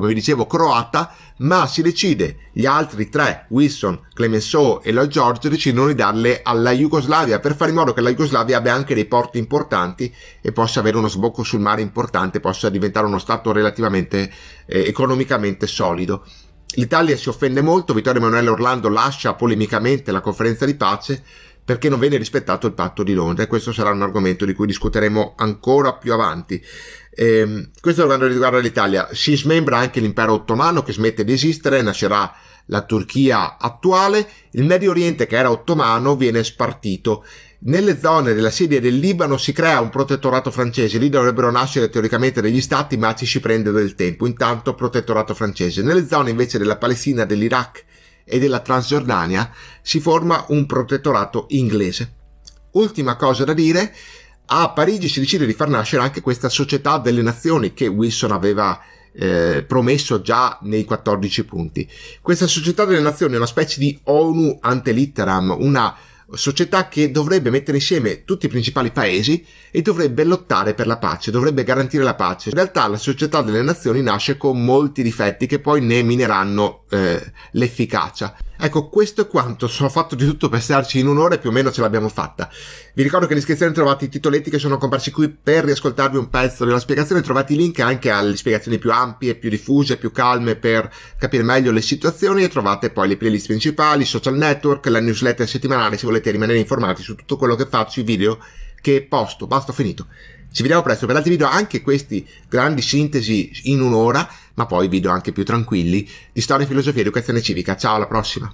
come vi dicevo croata, ma si decide, gli altri tre, Wilson, Clemenceau e la George, decidono di darle alla Jugoslavia per fare in modo che la Jugoslavia abbia anche dei porti importanti e possa avere uno sbocco sul mare importante, possa diventare uno Stato relativamente eh, economicamente solido. L'Italia si offende molto, Vittorio Emanuele Orlando lascia polemicamente la conferenza di pace, perché non viene rispettato il patto di Londra e questo sarà un argomento di cui discuteremo ancora più avanti. Eh, questo per quanto riguarda l'Italia. Si smembra anche l'impero ottomano che smette di esistere, nascerà la Turchia attuale, il Medio Oriente che era ottomano viene spartito. Nelle zone della Siria e del Libano si crea un protettorato francese, lì dovrebbero nascere teoricamente degli stati ma ci si prende del tempo, intanto protettorato francese. Nelle zone invece della Palestina, dell'Iraq e della Transgiordania si forma un protettorato inglese. Ultima cosa da dire, a Parigi si decide di far nascere anche questa società delle nazioni che Wilson aveva eh, promesso già nei 14 punti. Questa società delle nazioni è una specie di ONU ante litteram, una società che dovrebbe mettere insieme tutti i principali paesi e dovrebbe lottare per la pace, dovrebbe garantire la pace. In realtà la società delle nazioni nasce con molti difetti che poi ne mineranno eh, l'efficacia. Ecco, questo è quanto. Sono fatto di tutto per starci in un'ora e più o meno ce l'abbiamo fatta. Vi ricordo che in descrizione trovate i titoletti che sono comparsi qui per riascoltarvi un pezzo della spiegazione. Trovate i link anche alle spiegazioni più ampie, più diffuse, più calme per capire meglio le situazioni e trovate poi le playlist principali, i social network, la newsletter settimanale se volete rimanere informati su tutto quello che faccio, i video che posto. Basta, ho finito. Ci vediamo presto per altri video, anche questi grandi sintesi in un'ora, ma poi video anche più tranquilli di storia, filosofia ed educazione civica. Ciao, alla prossima!